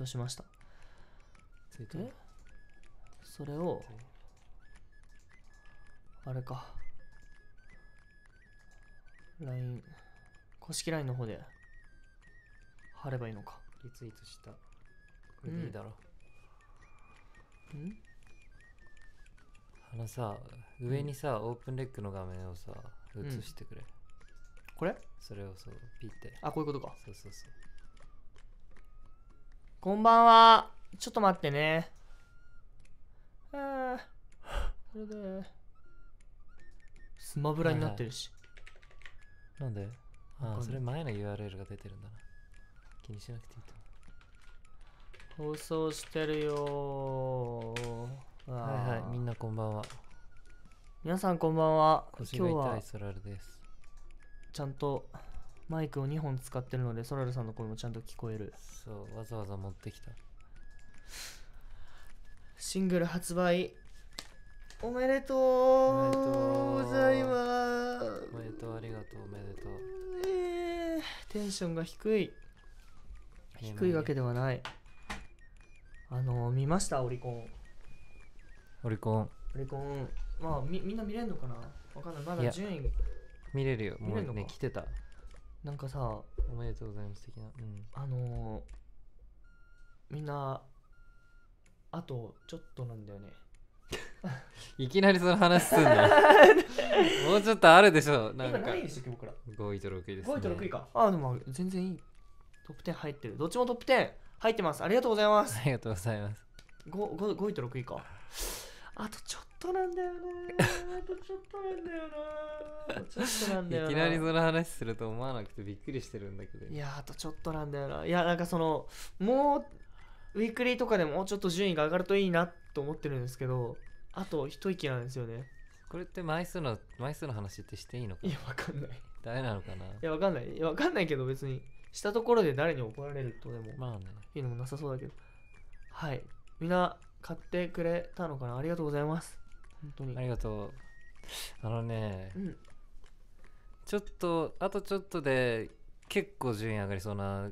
トしましたツイートそれをあれか LINE 公式 LINE の方で貼ればいいのかリツイートしたこれでいいだろうん、あのさ上にさ、うん、オープンレックの画面をさ映してくれ、うん、これそれをそうピッてあこういうことかそうそうそうこんばんは。ちょっと待ってね。あこれで。スマブラになってるし。はいはい、なんでああ、それ前の URL が出てるんだな。気にしなくていいと放送してるよはいはい、みんなこんばんは。皆さんこんばんは。今日はちゃんとマイクを2本使ってるのでソラルさんの声もちゃんと聞こえるそうわざわざ持ってきたシングル発売おめでとうございますおめでとうありがとうおめでとうえー、テンションが低い低いわけではないあの見ましたオリコンオリコンオリコンまあみみんな見れるのかなわかんないまだ順位見れるよもうね来てたなんかさおめでとうございます的なうんあのー、みんなあとちょっとなんだよね いきなりその話すんの もうちょっとあるでしょなんか今何位でしたっけ僕ら5位と6位です、ね、5位と6位かあでも全然いいトップ10入ってるどっちもトップ10入ってますありがとうございますありがとうございます 5, 5, 5位と6位かあとちょっとなんだよなあとちょっとなんだよなちょっとなんだよないきなりその話すると思わなくてびっくりしてるんだけどいやあとちょっとなんだよないやなんかそのもうウィークリーとかでもうちょっと順位が上がるといいなと思ってるんですけどあと一息なんですよねこれって枚数の枚数の話ってしていいのかいやわかんない誰なのかないやわかんないわかんないけど別にしたところで誰に怒られるとでもまあねいいのもなさそうだけどはいみんな買ってくれたのかなありがとうございます本当にありがとうあのね、うん、ちょっとあとちょっとで結構順位上がりそうな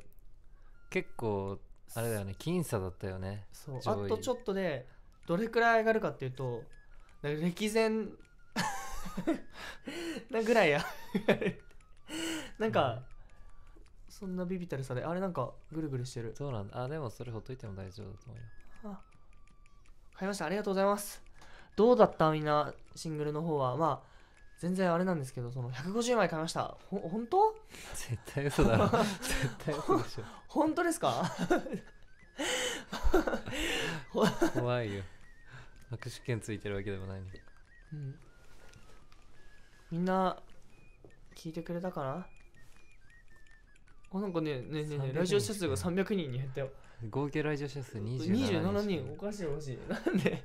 結構あれだよね僅差だったよねそうあとちょっとでどれくらい上がるかっていうと歴然 なぐらいや なんか、うん、そんなビビたるさであれなんかぐるぐるしてるそうなんだあでもそれほっといても大丈夫だと思うよ買いました。ありがとうございます。どうだったみんな、シングルの方は。まあ、全然あれなんですけど、その150枚買いました。ほ、本当絶対嘘だろ。絶対嘘でしょ。本当ですか怖いよ。握手券ついてるわけでもないの、ね、に。うん。みんな、聞いてくれたかなあ、なんかね、ねねね、ラジオ出数が300人に減ったよ。合計来場者数27人27人おかしいおかしいなんで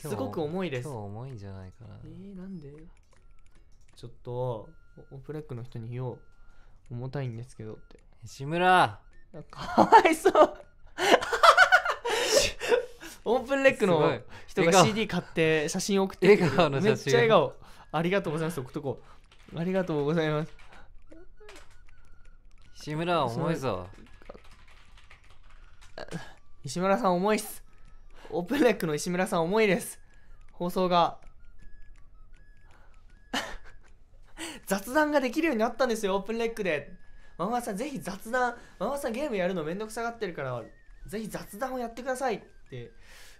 すごく重いです今日重いんじゃないかなえー、なんでちょっとオプレックの人に言おう重たいんですけどって志村かわいそうオープンレックの人が CD 買って写真送って笑顔のめっちゃ笑顔ありがとうございます送っとこうありがとうございます志村は重いぞ石村さん重いっすオープンレックの石村さん重いです放送が 雑談ができるようになったんですよオープンレックでママさんぜひ雑談ママさんゲームやるのめんどくさがってるからぜひ雑談をやってくださいって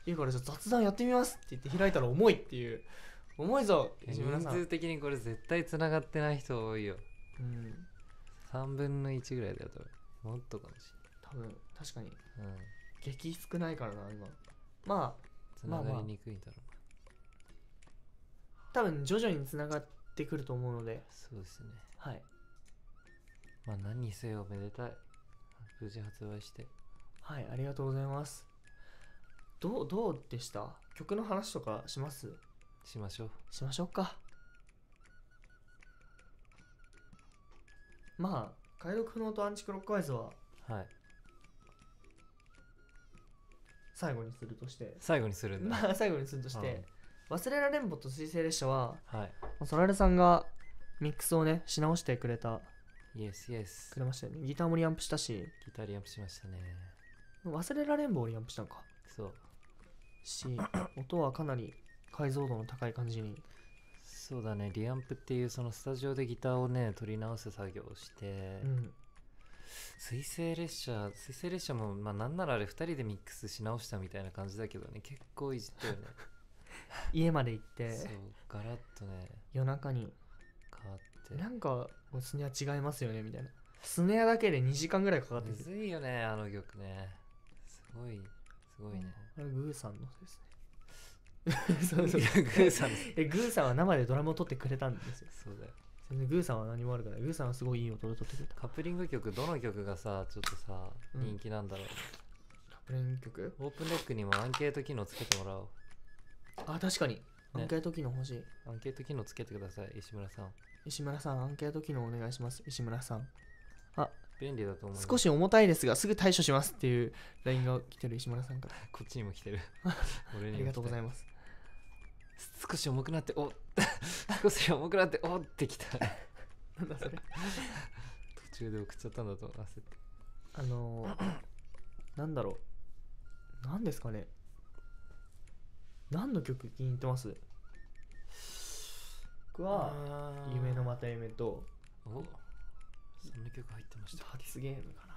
言うからじゃ雑談やってみますって言って開いたら重いっていう重いぞ人数的にこれ絶対つながってない人多いよ、うん、3分の1ぐらいだよ多分もっとかもしれない多分確かにうん激少ないからな今まあつながりにくいんだろう、多分徐々につながってくると思うのでそうですねはいまあ何にせよめでたい無事発売してはいありがとうございますどうどうでした曲の話とかしますしましょうしましょうかまあ解読不能とアンチクロックワイズははい最後にするとして最後にするんだ、最後にするとして、忘れられんぼと水星列車ははいそられさんがミックスをねし直してくれたイエスイエスくれましたよねギターもリアンプしたしギターリアンプしましたね忘れられんぼをリアンプしたのかそうし 音はかなり解像度の高い感じにそうだねリアンプっていうそのスタジオでギターをね取り直す作業をして、うん水星列車水星列車も、まあ、なんならあれ2人でミックスし直したみたいな感じだけどね結構いじったよね 家まで行ってそうガラッとね夜中に変わってなんかおスネア違いますよねみたいなスネアだけで2時間ぐらいかかってむずいよねあの曲ねすごいすごいね、あグーさんのですね そうそうグーさんえグーさんは生でドラムを撮ってくれたんですよそうだよね、グーさんは何もあるからグーさんはすごいいい音で撮ってくれたカップリング曲どの曲がさちょっとさ、人気なんだろう、カップリング曲オープンレックにもアンケート機能つけてもらおうあ確かにアンケート機能欲しい、アンケート機能つけてください石村さん石村さんアンケート機能お願いします石村さん便利だと思う少し重たいですがすぐ対処しますっていう LINE が来てる石村さんから こっちにも来てる 俺あにりも来てがとうございます少し重くなっておタコスが重くなっておってきた なんだそれ途中で送っちゃったんだと焦ってあのー、なんだろう何ですかね何の曲気に入ってます僕は「夢のまた夢と」とそんな曲入ってましたハディスゲームかな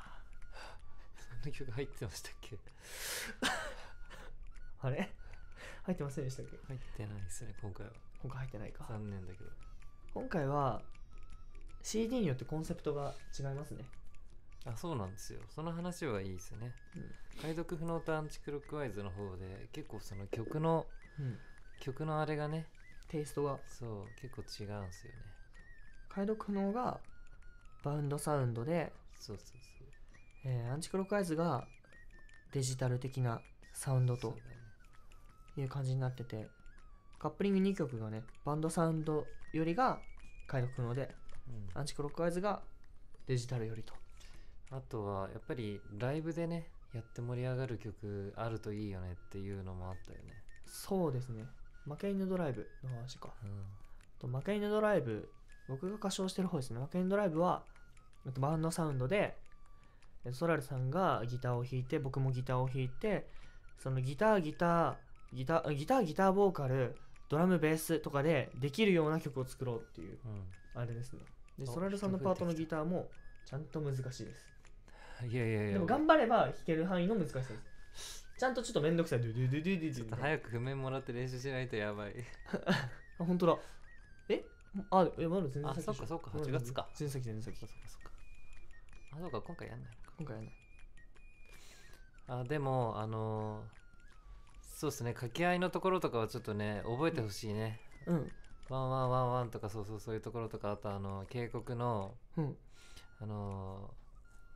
そんな曲入ってましたっけ あれ入ってませんでしたっけ入ってないですね今回は今回入ってないか残念だけど今回は CD によってコンセプトが違いますねあそうなんですよその話はいいですね、うん、解読不能とアンチクロックワイズの方で結構その曲の、うん、曲のあれがねテイストがそう結構違うんですよね解読不能がバウンドサウンドでそうそうそう、えー、アンチクロックワイズがデジタル的なサウンドという感じになってて、カップリング2曲がねバンドサウンドよりが回復ので、うん、アンチクロックワイズがデジタルよりとあとはやっぱりライブでねやって盛り上がる曲あるといいよねっていうのもあったよねそうですね負け犬ドライブの話か、うん、と負け犬ドライブ僕が歌唱してる方ですね負け犬ドライブはバンドサウンドでソラルさんがギターを弾いて僕もギターを弾いてそのギターギターギターギターギターボーカルドラムベースとかでできるような曲を作ろうっていう、あれですねでそらるさんのパートのギターもちゃんと難しいですいやいやいやでも頑張れば弾ける範囲の難しさですちゃんとちょっとめんどくさいドゥドゥドゥドゥドゥちょっと早く譜面もらって練習しないとやばい あ本当だえあえまだ全然先あそっかそっか8月か全然先全然先そっかそっかあそうか今回やんない今回やんないあでもあのーそうですね掛け合いのところとかはちょっとね覚えてほしいね、うん、ワンワンワンワンとかそうそうそういうところとかあとあの警告の、うん、あの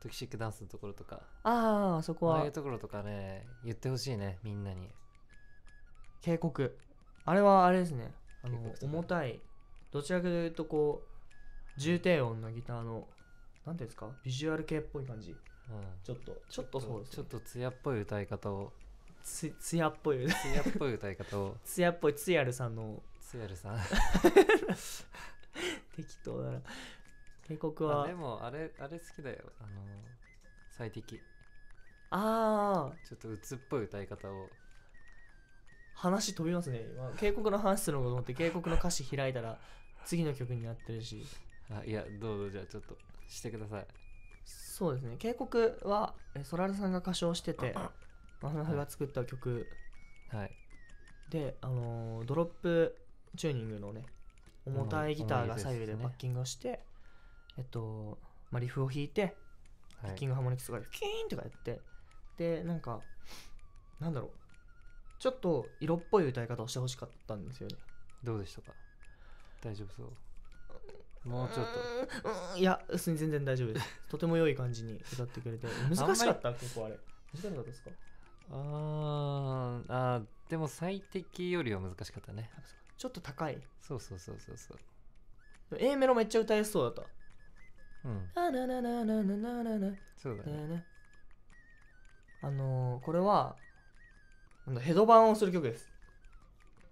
トキシックダンスのところとかああそこはああいうところとかね言ってほしいねみんなに警告あれはあれですねあの重たいどちらかというとこう重低音のギターの何ていうんですかビジュアル系っぽい感じ、うん、ちょっとちょっとそうです、ね、ちょっと艶っぽい歌い方をつやっぽいっぽい歌い方を つやっぽいつやるさんのつやるさん 適当だな警告はでもあれあれ好きだよあの最適ああちょっと鬱っぽい歌い方を話飛びますね今警告の話するのかと思って警告の歌詞開いたら次の曲になってるしあいやどうぞじゃあちょっとしてくださいそうですね警告はソラルさんが歌唱しててマサナが作った曲、はい、で、あのー、ドロップチューニングのね重たいギターが左右でバッキングをして、ね、えっと、まあ、リフを弾いてバッキングハーモニクスとかでキーンとかやってでなんかなんだろうちょっと色っぽい歌い方をしてほしかったんですよねどうでしたか大丈夫そうもうちょっといや全然大丈夫ですとても良い感じに歌ってくれて難しかったここあれ難しかったですかああでも最適よりは難しかったねちょっと高いそうそうそうそうそう A メロめっちゃ歌いやすそうだったうんななななななななそうだねあのー、これはヘドバンをする曲です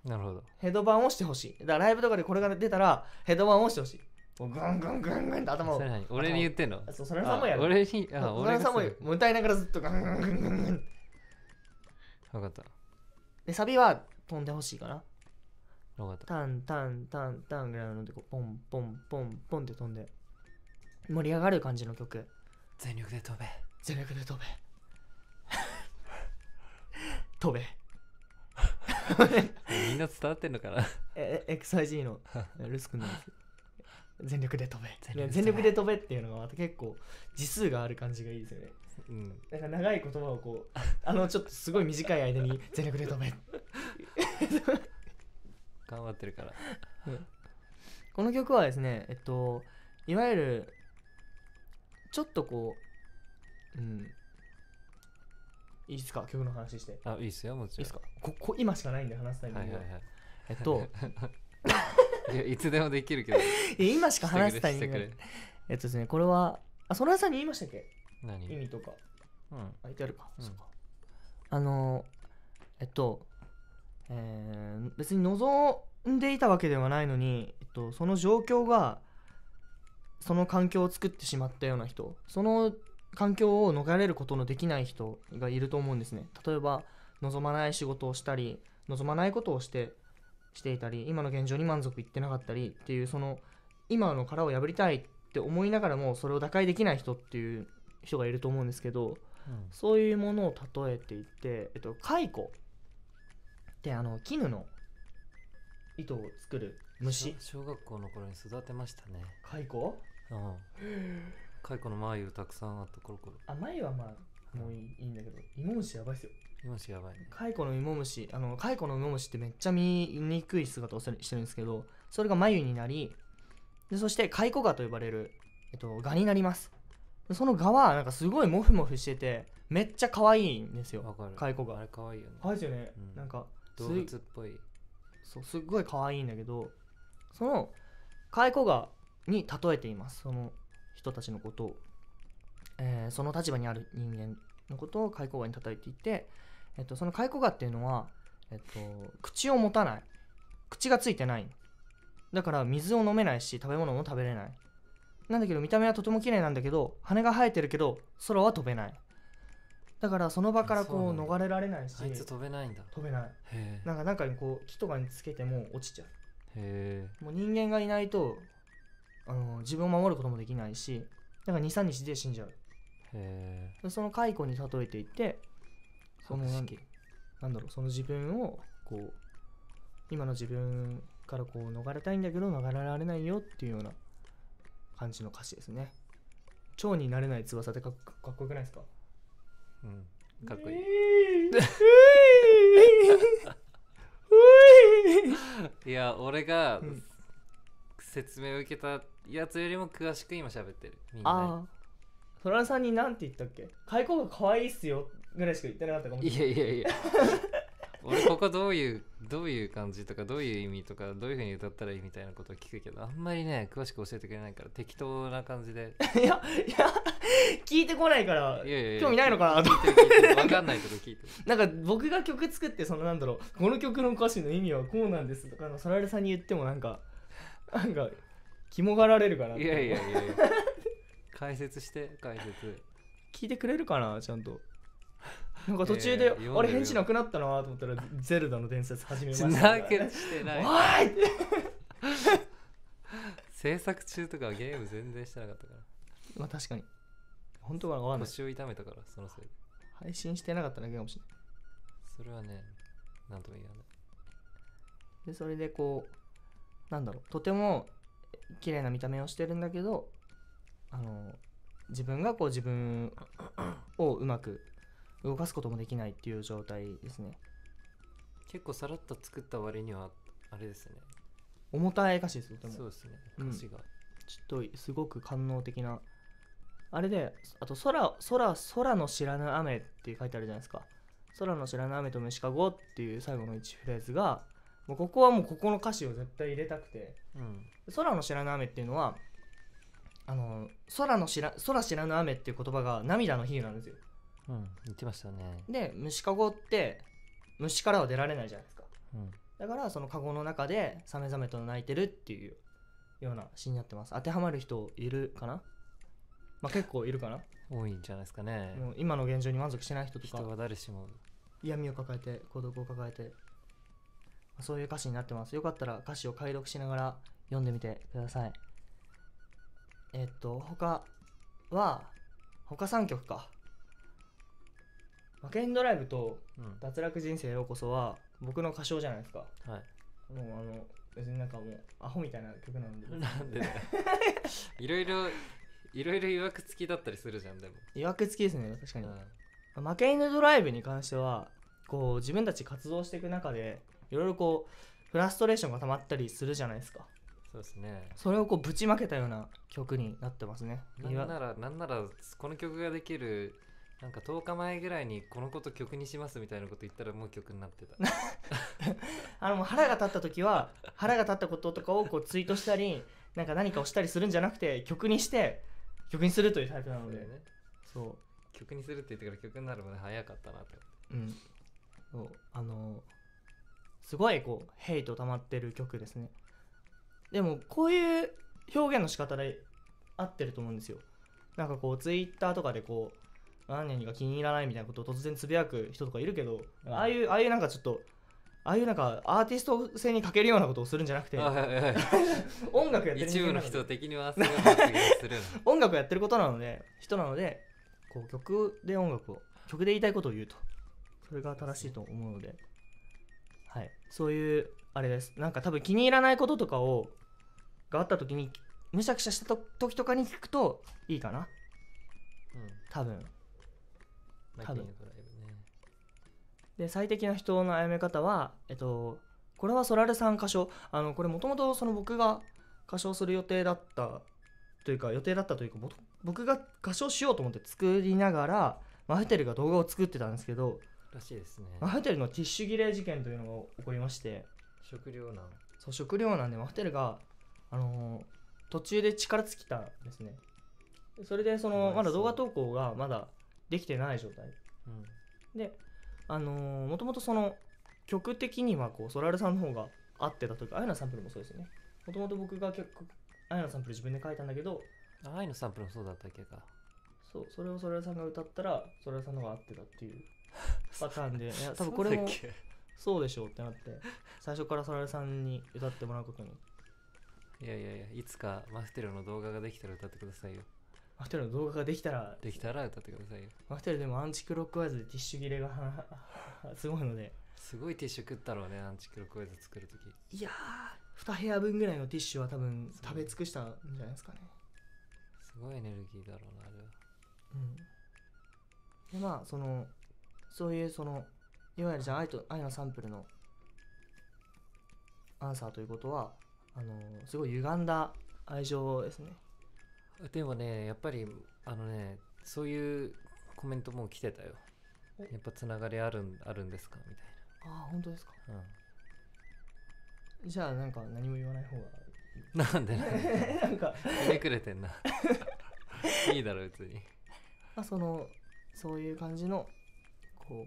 なるほどヘドバンをしてほしいだからライブとかでこれが出たらヘドバンをしてほしいもうガンガンガンガンって頭を俺に言ってんのそうそれさんもやる俺にあ俺さんも歌いながらずっとガンガンガンガンガン分かったでサビは飛んでほしいかな分かったタンタンタンタンぐらいのこポンポンポンポンって飛んで盛り上がる感じの曲全力で飛べ全力で飛べ 飛べ みんな伝わってんのかなえ XIG の ルス君なんです全力で飛べ全力で飛べっていうのがまた結構字数がある感じがいいですよねうん、なんか長い言葉をこうあのちょっとすごい短い間に全力で止め頑張ってるから、この曲はですねえっといわゆるちょっとこううんいいっすか曲の話してあいいっすよもちろんいいっすかここ今しかないんで話すタイミング、はいはい、えっと いやいつでもできるけど今しか話すタイミングえっとですねこれはあその辺さんに言いましたっけ何意味とか、うん、書いてあるか、うん、そうかあのえっと、えー、別に望んでいたわけではないのに、えっと、その状況がその環境を作ってしまったような人その環境を逃れることのできない人がいると思うんですね例えば望まない仕事をしたり望まないことをしてしていたり今の現状に満足いってなかったりっていうその今の殻を破りたいって思いながらもそれを打開できない人っていう人がいると思うんですけど、うん、そういうものを例えていって、えっと、蚕ってあの絹の糸を作る虫小学校の頃に育てましたね蚕蚕の眉たくさんあったコロコロあ眉はまあもういい,、いいんだけど芋虫やばいっすよ芋虫やばいね蚕の芋虫あの蚕の芋虫ってめっちゃ見にくい姿をしてるんですけどそれが眉になりでそして蚕蛾と呼ばれる、えっと、蛾になりますその側はなんかすごいモフモフしててめっちゃ可愛いんですよかるカイコがあれ可愛いよね可愛ですよね、うんなんかす動物っぽいそうすっごい可愛いんだけどそのカイコがに例えていますその人たちのことを、えーその立場にある人間のことをカイコがに例えていて、えっと、そのカイコがっていうのは、えっと、口を持たない口がついてないだから水を飲めないし食べ物も食べれないなんだけど見た目はとても綺麗なんだけど羽が生えてるけど空は飛べないだからその場からこう逃れられないしあいつ飛べないんだ飛べないなんかんかこう木とかにつけても落ちちゃうへえもう人間がいないとあの自分を守ることもできないしだから23日で死んじゃうへえその蚕に例えていってそのなんだろうその自分をこう今の自分からこう逃れたいんだけど逃れられないよっていうような感じの歌詞ですね蝶になれない翼ってかっこよくないですかうんかっこいいいや俺が説明を受けたやつよりも詳しく今喋ってるみんなあトラさんに何て言ったっけ開口が可愛いっすよぐらいしか言ってなかったかもしれないいやいやいや俺ここどういうどういう感じとかどういう意味とかどういうふうに歌ったらいいみたいなことを聞くけどあんまりね詳しく教えてくれないから適当な感じで いやいや聞いてこないからいやいやいや興味ないのかなと分かんないこと聞いて なんか僕が曲作ってそのなんだろうこの曲の歌詞の意味はこうなんですとかのそらるさんに言ってもなんかなんか肝がられるかないやいやいやいや解説して解説聞いてくれるかなちゃんとなんか途中で、えー、あれ返事なくなったなと思ったら「ゼルダの伝説」始めましたなしてないおい制作中とかゲーム全然してなかったからまあ確かに本当は分かんない腰を痛めたからそのせいで配信してなかっただけかもしれないそれはね何とも言わないでそれでこうなんだろうとても綺麗な見た目をしてるんだけどあの自分がこう自分をうまく動かすこともできないっていう状態ですね結構さらっと作った割にはあれですね重たい歌詞ですよでもそうですね歌詞が、うん、ちょっとすごく官能的なあれであと空「空空の知らぬ雨」って書いてあるじゃないですか「空の知らぬ雨と虫かご」っていう最後の1フレーズがもうここはもうここの歌詞を絶対入れたくて「うん、空の知らぬ雨」っていうのはあの空の知ら空知らぬ雨っていう言葉が涙の比喩なんですようん言ってましたよねで虫かごって虫からは出られないじゃないですか、うん、だからそのかごの中でサメザメと鳴いてるっていうような詩になってます当てはまる人いるかなまあ結構いるかな多いんじゃないですかねもう今の現状に満足しない人とか人は誰しも嫌味を抱えて孤独を抱えてそういう歌詞になってますよかったら歌詞を解読しながら読んでみてくださいえっと他は他3曲かアケンドライブと脱落人生ようこそは僕の歌唱じゃないですかはいもうあの別になんかもうアホみたいな曲なんで なんでだ いろいろいろいろいわくつきだったりするじゃんでも、いわくつきですね確かに、負け犬ドライブに関してはこう自分たち活動していく中でいろいろこうフラストレーションが溜まったりするじゃないですかそうですねそれをこうぶちまけたような曲になってますねなんならなんならこの曲ができるなんか10日前ぐらいにこのこと曲にしますみたいなこと言ったらもう曲になってた あのもう腹が立った時は腹が立ったこととかをこうツイートしたりなんか何かをしたりするんじゃなくて曲にして曲にするというタイプなのでねそう曲にするって言ってから曲になるまで早かったなってうんそうあのすごいこうヘイト溜まってる曲ですねでもこういう表現の仕方で合ってると思うんですよなんかこうツイッターとかでこう何々が気に入らないみたいなことを突然つぶやく人とかいるけど、うん、ああいうああいうなんかちょっとああいうなんかアーティスト性に欠けるようなことをするんじゃなくて 音楽やってる一部の人的にはい発言する 音楽やってることなので人なのでこう曲で音楽を曲で言いたいことを言うとそれが正しいと思うのではいそういうあれですなんか多分気に入らないこととかをがあった時にむしゃくしゃした時とかに聞くといいかな、うん、多分多分で最適な人の歩め方は、えっと、これはソラルさん歌唱あのこれもともと僕が歌唱する予定だったというか予定だったというか僕が歌唱しようと思って作りながらマフテルが動画を作ってたんですけどらしいですねマフテルのティッシュ切れ事件というのが起こりまして食糧難そう食糧難でマフテルが、あのー、途中で力尽きたんですねそれでそのまだ動画投稿がまだできてない状態、うん、であのー、もともとその曲的にはこうソラルさんの方が合ってたというか愛のサンプルもそうですよねもともと僕が結構あ愛のサンプル自分で書いたんだけどあ愛のサンプルもそうだったっけかそうそれをソラルさんが歌ったらソラルさんの方が合ってたっていう パターンでいや多分これもそうでしょうってなって最初からソラルさんに歌ってもらうことにいやいやいやいつかマステルの動画ができたら歌ってくださいよマフテルの動画ができたらできたら歌ってくださいよマフテルでもアンチクロックワイズでティッシュ切れがすごいのですごいティッシュ食ったろうねアンチクロックワイズ作るときいやー2部屋分ぐらいのティッシュは多分食べ尽くしたんじゃないですかねすごいエネルギーだろうなあれはうんでまあそのそういうそのいわゆるじゃあ愛と愛のサンプルのアンサーということはあのすごい歪んだ愛情ですねでもねやっぱりあのねそういうコメントも来てたよやっぱつながりあるんあるんですかみたいなああ本当ですか、うん、じゃあなんか何も言わない方がなんで なんかめくれてんな いいだろ別にまあそのそういう感じのこ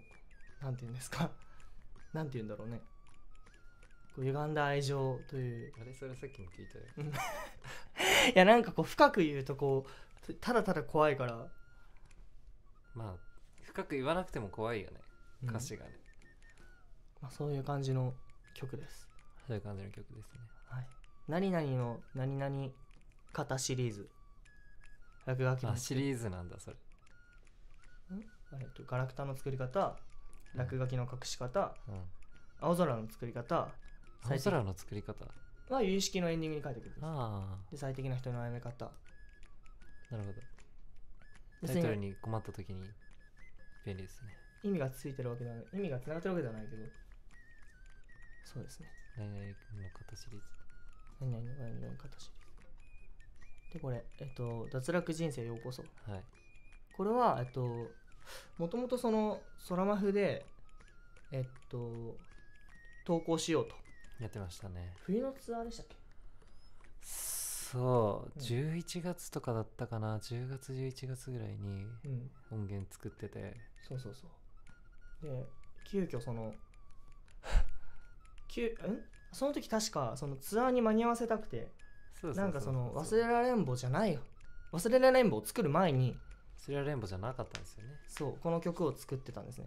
うなんて言うんですかなんて言うんだろうねこう歪んだ愛情というあれそれさっきも聞いたよ いやなんかこう深く言うとこうただただ怖いからまあ深く言わなくても怖いよね歌詞がね、まあ、そういう感じの曲ですそういう感じの曲ですねはい何々の何々型シリーズ落書きあシリーズなんだそれあれとガラクタの作り方落書きの隠し方、うん、青空の作り方青空の作り方は有意識のエンディングに書いてくるあで最適な人の歩み方なるほどタイトルに困った時に便利ですね意味がついてるわけではない意味がつながってるわけではないけどそうですね何々の方シリーズ何々の何方シリーズでこれえっと脱落人生ようこそはいこれはえっともともとその空マフでえっと投稿しようとやってましたね冬のツアーでしたっけそう、うん、11月とかだったかな10月11月ぐらいに音源作ってて、うん、そうそうそうで急遽そのきゅ んその時確かそのツアーに間に合わせたくてなんかその忘れられんぼじゃないよ忘れられんぼを作る前に忘れられんぼじゃなかったんですよねそうこの曲を作ってたんですね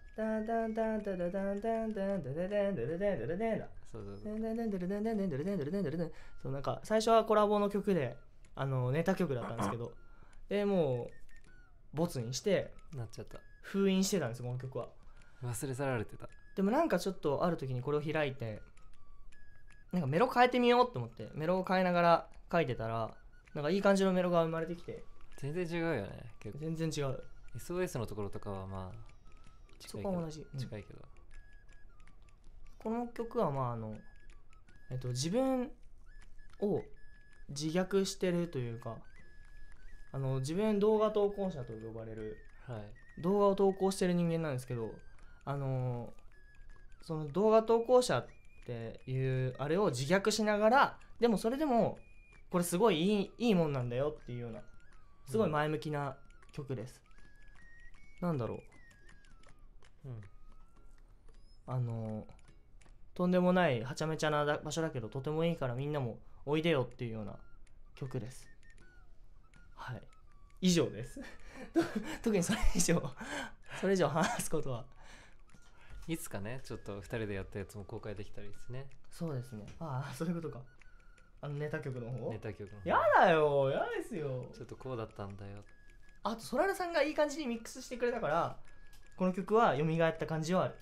ダンダンダンダダダンダンダンダダダンダダダンダダダンダそうそうそうダンダンダダダンダンダンダダダンダダダンダダンそうなんか最初はコラボの曲であのネタ曲だったんですけどでもうボツにしてなっちゃった封印してたんですこの曲は忘れ去られてたでもなんかちょっとある時にこれを開いてなんかメロ変えてみようと思ってメロを変えながら書いてたらなんかいい感じのメロが生まれてきて全然違うよね結構全然違う SOS のところとかはまあそこは同じ近いけど、うん、この曲はまああの、えっと、自分を自虐してるというかあの自分動画投稿者と呼ばれる、はい、動画を投稿してる人間なんですけどあのその動画投稿者っていうあれを自虐しながらでもそれでもこれすごいいいいいもんなんだよっていうようなすごい前向きな曲です、うん、なんだろううん、あのとんでもないはちゃめちゃな場所だけどとてもいいからみんなもおいでよっていうような曲ですはい以上です 特にそれ以上 それ以上話すことはいつかねちょっと2人でやったやつも公開できたりですねそうですねああそういうことかあのネタ曲の方ネタ曲の方やだよやですよちょっとこうだったんだよあとそららさんがいい感じにミックスしてくれたからこの曲は蘇った感じはある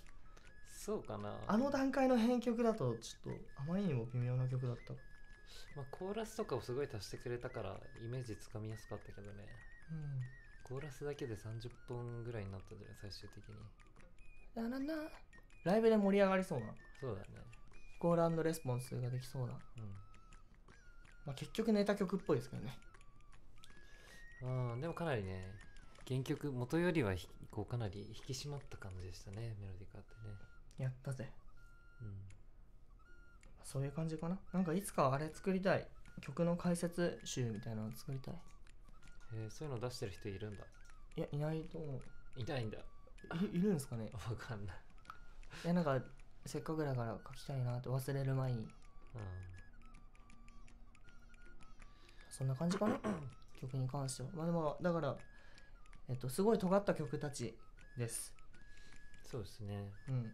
そうかなあの段階の編曲だとちょっとあまりにも微妙な曲だったまあ、コーラスとかをすごい足してくれたからイメージつかみやすかったけどね、うん、コーラスだけで30本ぐらいになったんじゃない最終的にラララライブで盛り上がりそうなそうだねコールレスポンスができそうな、うんまあ、結局ネタ曲っぽいですけどねうんでもかなりね原曲元よりはこうかなり引き締まった感じでしたねメロディカってねやったぜうんそういう感じかななんかいつかあれ作りたい曲の解説集みたいなの作りたいえー、そういうの出してる人いるんだいやいないと思ういないんだいいるんですかね分 かんないいやなんかせっかくだから書きたいなって忘れる前にうんそんな感じかな 曲に関してはまあでもだからえっと、すごい尖った曲たちですそうですねうん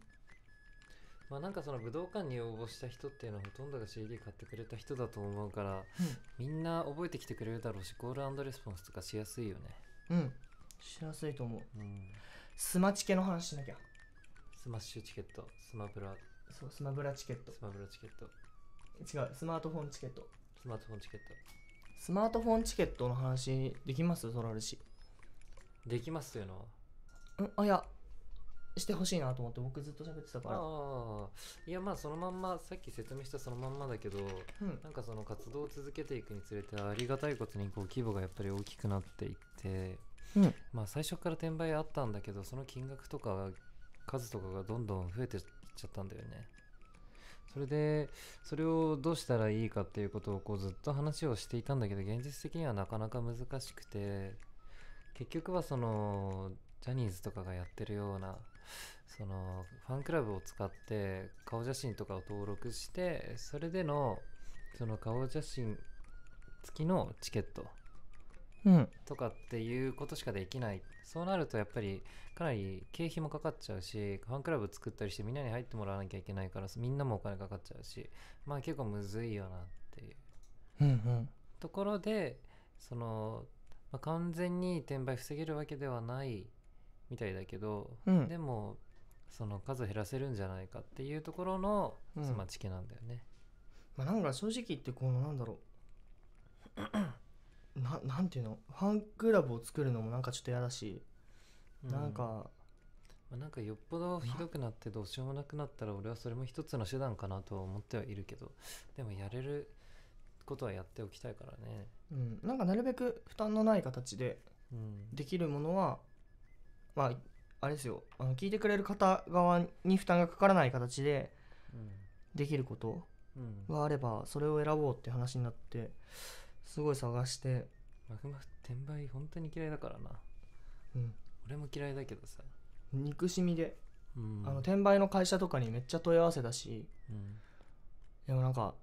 まあなんかその武道館に応募した人っていうのはほとんどが CD 買ってくれた人だと思うから、みんな覚えてきてくれるだろうしコールレスポンスとかしやすいよねうんしやすいと思う、うん、スマチケの話しなきゃスマッシュチケットスマブラそうスマブラチケットスマブラチケット違うスマートフォンチケットスマートフォンチケットスマートフォンチケットの話できますソラルシできますというのはうんあいやしてほしいなと思って僕ずっと喋ってたからああいやまあそのまんまさっき説明したそのまんまだけど、うん、なんかその活動を続けていくにつれてありがたいことにこう規模がやっぱり大きくなっていって、うん、まあ最初から転売あったんだけどその金額とか数とかがどんどん増えてっちゃったんだよねそれでそれをどうしたらいいかっていうことをこうずっと話をしていたんだけど現実的にはなかなか難しくて結局はそのジャニーズとかがやってるようなそのファンクラブを使って顔写真とかを登録してそれでのその顔写真付きのチケットとかっていうことしかできない、うん、そうなるとやっぱりかなり経費もかかっちゃうしファンクラブ作ったりしてみんなに入ってもらわなきゃいけないからみんなもお金かかっちゃうしまあ結構むずいよなっていう、うんうん、ところでそのまあ、完全に転売防げるわけではないみたいだけど、うん、でもその数減らせるんじゃないかっていうところの、妻ま知なんだよね。まあ、なんか正直言ってこのなんだろう ななんていうのファンクラブを作るのもなんかちょっと嫌だし、うん、なんか、まなんかよっぽどひどくなってどうしようもなくなったら俺はそれも一つの手段かなとは思ってはいるけどでもやれることはやっておきたいからね、うん、なんかなるべく負担のない形でできるものは、うん、まああれですよあの聞いてくれる方側に負担がかからない形でできることがあればそれを選ぼうって話になってすごい探してマフマフ転売本当に嫌いだからなうん俺も嫌いだけどさ憎しみで、うん、あの転売の会社とかにめっちゃ問い合わせだし、うん、でもなんか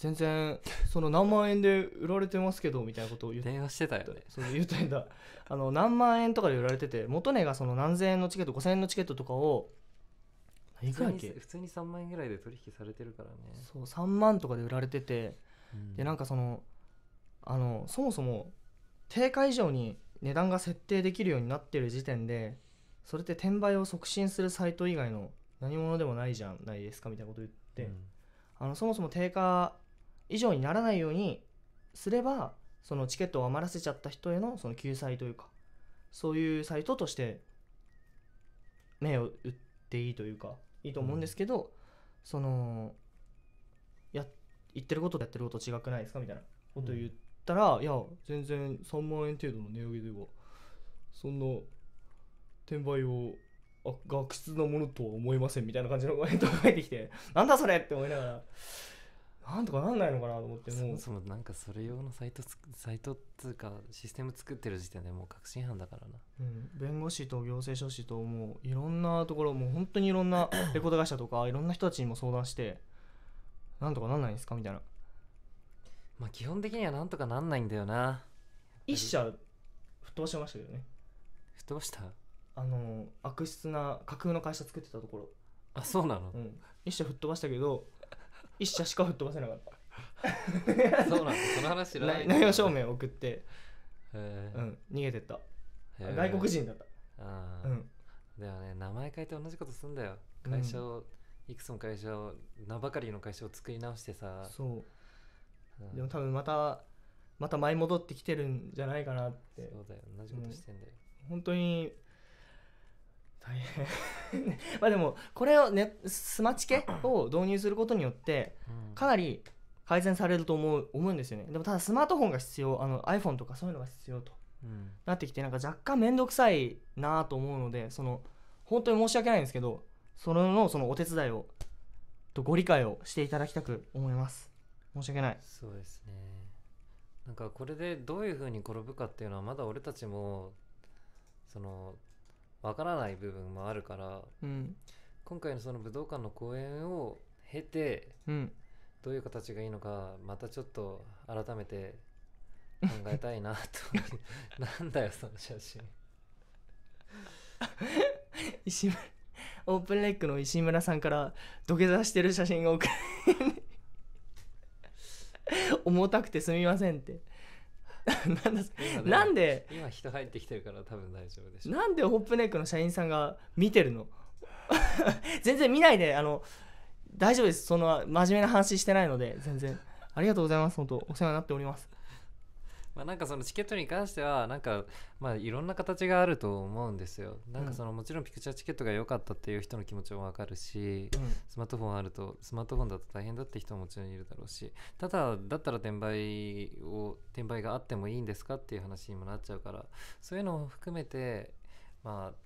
全然その何万円で売られてますけどみたいなことを言電話してたよねそ言ってんだ あの何万円とかで売られてて元値がその何千円のチケット5000円のチケットとかをいくらっけ普通に3万円ぐらいで取引されてるからねそう3万とかで売られてて、うん、でなんかそのあのそもそも定価以上に値段が設定できるようになってる時点でそれって転売を促進するサイト以外の何者でもないじゃないですかみたいなこと言って、うん、あのそもそも定価以上にならないようにすればそのチケットを余らせちゃった人へのその救済というかそういうサイトとして目を打っていいというかいいと思うんですけど、うん、そのや言ってることとやってること違くないですかみたいなこと言ったら、うん、いや全然3万円程度の値上げではそんな転売をあ学質なものとは思えませんみたいな感じのコメントが返ってきてなんだそれって思いながらなんとかなんないのかなと思ってもそもそもなんかそれ用のサイトサイトっつうかシステム作ってる時点でもう確信犯だからな、うん、弁護士と行政書士ともういろんなところもう本当にいろんな レコード会社とかいろんな人たちにも相談してなんとかなんないんですかみたいなまあ基本的にはなんとかなんないんだよな一社吹っ飛ばしましたけどね吹っ飛ばしたあの悪質な架空の会社作ってたところあそうなの、うん、一社吹っ飛ばしたけど一社しか吹っ飛ばせなかった そうなんだその話知らない内容証明を送って、うん、逃げてった外国人だったあうんでもね名前変えて同じことすんだよ会社を、いくつも会社を名ばかりの会社を作り直してさそううんでも多分またまた舞い戻ってきてるんじゃないかなってそうだよ同じことしてんだよ、本当に大変 まあでもこれをねスマチケを導入することによってかなり改善されると思う思うんですよねでもただスマートフォンが必要あの iPhone とかそういうのが必要と、うん、なってきてなんか若干面倒くさいなと思うのでその本当に申し訳ないんですけどそれのそのお手伝いをとご理解をしていただきたく思います申し訳ないそうですねなんかこれでどういうふうに転ぶかっていうのはまだ俺たちもそのわからない部分もあるから、うん、今回のその武道館の公演を経て、うん、どういう形がいいのかまたちょっと改めて考えたいなと なんだよその写真 石村オープンレックの石村さんから土下座してる写真が送られ 重たくてすみませんってなんですなんで今人入ってきてるから多分大丈夫でしょなんでホップネックの社員さんが見てるの 全然見ないであの大丈夫ですその真面目な話してないので全然ありがとうございます本当お世話になっておりますまあ、なんかそのチケットに関してはなんかまあいろんな形があると思うんですよ。なんかそのもちろんピクチャーチケットが良かったっていう人の気持ちもわかるし、うん、スマートフォンあるとスマートフォンだと大変だって人ももちろんいるだろうし、ただだったら転売を転売があってもいいんですかっていう話にもなっちゃうから、そういうのを含めてまあ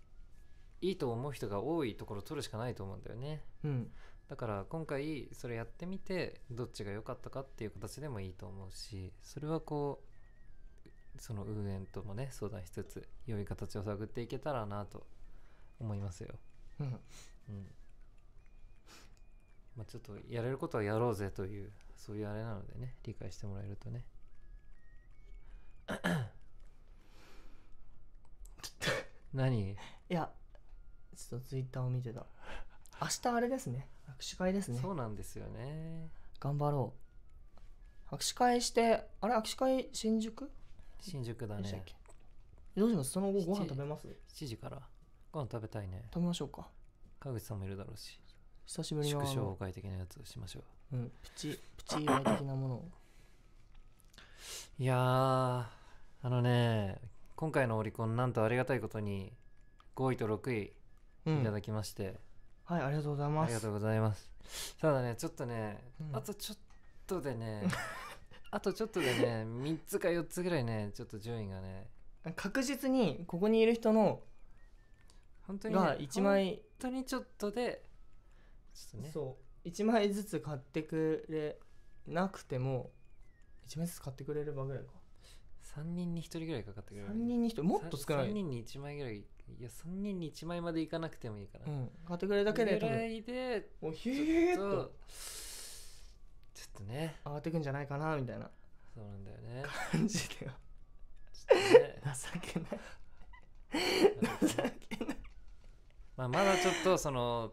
いいと思う人が多いところを取るしかないと思うんだよね。うんだから今回それやってみてどっちが良かったかっていう形でもいいと思うしそれはこうその運営ともね相談しつつ良い形を探っていけたらなと思いますよ。うん、うんまあ、ちょっとやれることはやろうぜというそういうあれなのでね理解してもらえるとね 何いやちょっとツイッターを見てた明日あれですね握手会ですねそうなんですよね頑張ろう握手会してあれ握手会新宿新宿だねどうしますその後ご飯食べます ?7 時からご飯食べたいね食べましょうか川口さんもいるだろうし久しぶりの縮小外的なやつをしましょううんプチプチ外的なものをいやあのね今回のオリコンなんとありがたいことに5位と6位いただきまして、うん、はいありがとうございますありがとうございますただねちょっとね、うん、あとちょっとでね あとちょっとでね3つか4つぐらいねちょっと順位がね確実にここにいる人の本当に、ね、が1枚本当にちょっとでちょっとねそう1枚ずつ買ってくれなくても1枚ずつ買ってくれればぐらいか3人に1人ぐらいかかってくれる3人に1人もっと少ない3人に1枚ぐらいいや3人に1枚までいかなくてもいいから、うん、買ってくれるだけでぐらいでおひゅーっとっとね上がってくんじゃないかなみたいなそうなんだよね感じでは、ね、情けない情けないまあまだちょっとその、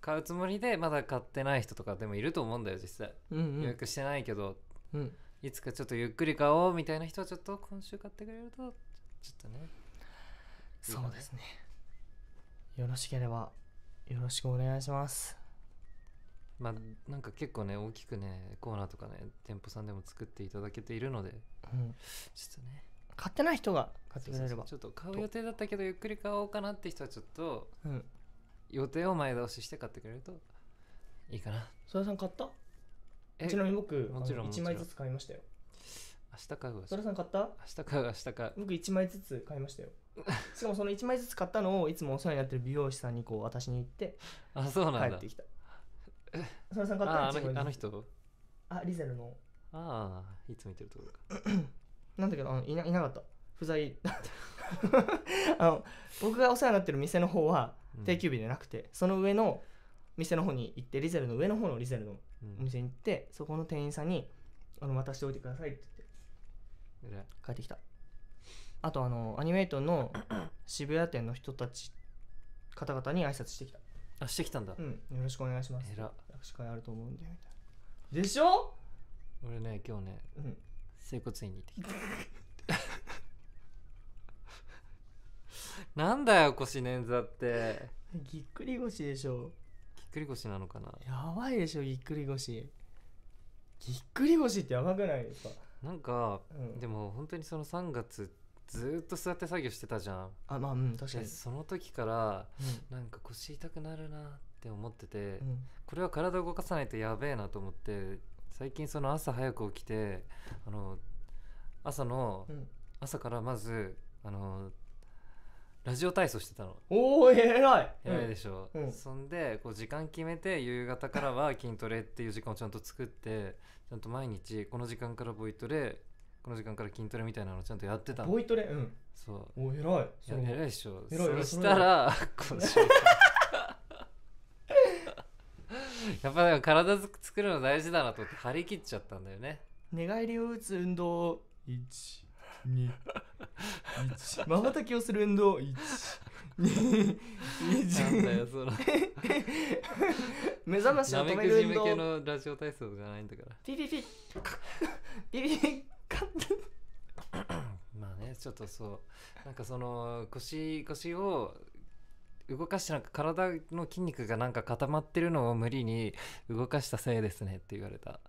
買うつもりでまだ買ってない人とかでもいると思うんだよ実際、予約してないけど、うん、いつかちょっとゆっくり買おうみたいな人はちょっと今週買ってくれるとちょっとねそうですねよろしければよろしくお願いしますまあなんか結構ね大きくねコーナーとかね店舗さんでも作っていただけているので、うん、ちょっとね買ってない人が買ってくれればちょっと買う予定だったけどゆっくり買おうかなって人はちょっと、うん、予定を前倒しして買ってくれるといいかな曽田さん買ったちなみに僕もちろん1枚ずつ買いましたよ明日買うわ曽田さん買った明日買う明日買う僕1枚ずつ買いましたよ しかもその1枚ずつ買ったのをいつもお世話になってる美容師さんにこう私に行ってあそうなんだ帰ってきたさん買ったああのあの人あリゼルのああいつ見てるところか なんだけどあのいないなかった不在 あの僕がお世話になってる店の方は定休日じゃなくて、うん、その上の店の方に行ってリゼルの上の方のリゼルのお店に行って、うん、そこの店員さんにあの渡しておいてくださいって言って帰ってきたあとあのアニメイトの 渋谷店の人たち方々に挨拶してきたあしてきたんだうんよろしくお願いしますえら司会あると思うんでみたいなでしょ俺ね今日ね、うん、整骨院に行ってきた なんだよ腰捻挫ってぎっくり腰でしょぎっくり腰なのかなやばいでしょぎっくり腰ぎっくり腰ってやばくないですかなんか、うん、でも本当にその3月ずっと座って作業してたじゃんあまあうん確かにその時から、うん、なんか腰痛くなるなっって思ってて、うん、これは体を動かさないとやべえなと思って最近その朝早く起きてあの朝の、うん、朝からまずあのラジオ体操してたのおお偉い偉いでしょ、うん、そんでこう時間決めて夕方からは筋トレっていう時間をちゃんと作ってちゃんと毎日この時間からボイトレこの時間から筋トレみたいなのちゃんとやってたボイトレうんそうお偉い偉いでしょそしたら やっぱなんか体作るの大事だなと思って張り切っちゃったんだよね寝返りを打つ運動1 2まばたきをする運動1 2なんだよその 目覚ましを止める運動なめくじ向けのラジオ体操じゃないんだからピピピピピピカッまあねちょっとそうなんかその腰腰を動かしてなんか体の筋肉がなんか固まってるのを無理に動かしたせいですねって言われた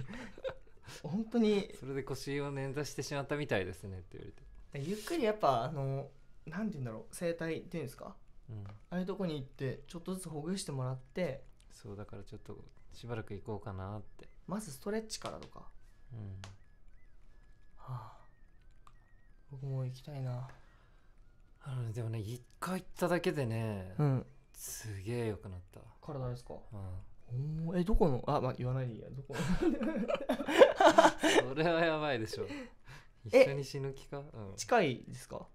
本当にそれで腰を捻挫してしまったみたいですねって言われてゆっくりやっぱあの何て言うんだろう整体っていうんですか、うん、ああいうとこに行ってちょっとずつほぐしてもらってそうだからちょっとしばらく行こうかなってまずストレッチからとかうんはあ僕も行きたいなあのでもね一回行っただけでね、うんすげえよくなった、体ですかうん、おえどこのあまあ言わないでいいやどこ それはやばいでしょ一緒に死ぬ気か、うん、近いですか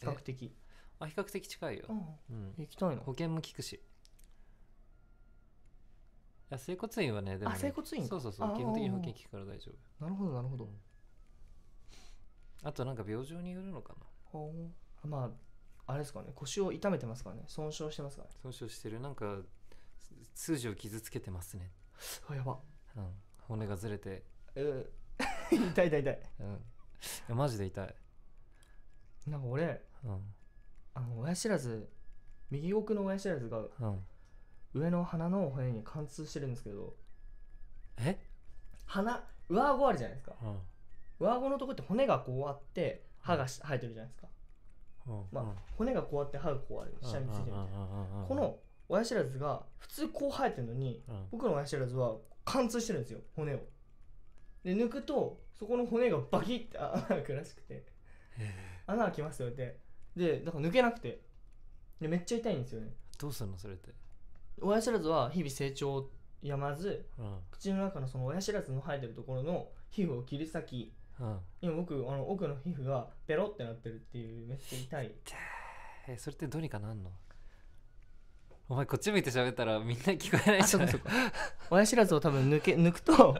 比較的あ比較的近いよ、うん、行きたいの保険も効くしいや整骨院はねでもねあ整骨院そうそうそう基本的に保険効くから大丈夫なるほどなるほどあとなんか病状によるのかなほうまああれですかね腰を痛めてますかね損傷してますかね損傷してるなんか筋を傷つけてますねあやば、うん、骨がずれてう 痛い痛い痛い,、うん、いやマジで痛いなんか俺、うん、あの親知らず右奥の親知らずが、うん、上の鼻の骨に貫通してるんですけどえ鼻上顎あるじゃないですか、うん、上顎のとこって骨がこうあって歯が生えてるじゃないですか、まあ、骨がこうやって歯がこうある下についてるみたいなこの親知らずが普通こう生えてるのに、僕の親知らずは貫通してるんですよ骨をで抜くとそこの骨がバキッて穴開くらしくて穴開きますよってでだから抜けなくてでめっちゃ痛いんですよねどうするのそれって親知らずは日々成長やまず、口の中のその親知らずの生えてるところの皮膚を切り裂き今僕あの奥の皮膚がベロってなってるっていうめっちゃ痛いえそれってどうにかなんのお前こっち向いて喋ったらみんな聞こえないじゃない親知らずを多分抜け 抜くと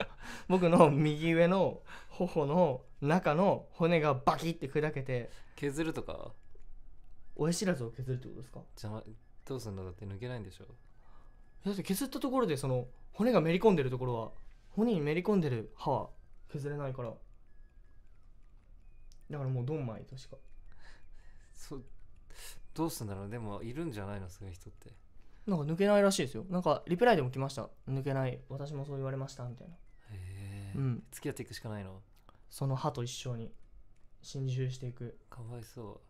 僕の右上の頬の中の骨がバキって砕けて削るとか親知らずを削るってことですかじゃあどうすんだだって抜けないんでしょだって削ったところでその骨がめり込んでるところは骨にめり込んでる歯は削れないからだからもうドンマイとしかそうどうすんだろうでもいるんじゃないのそういう人ってなんか抜けないらしいですよなんかリプライでも来ました抜けない私もそう言われましたみたいなへえ、うん、付き合っていくしかないのその歯と一緒に心中していくかわいそ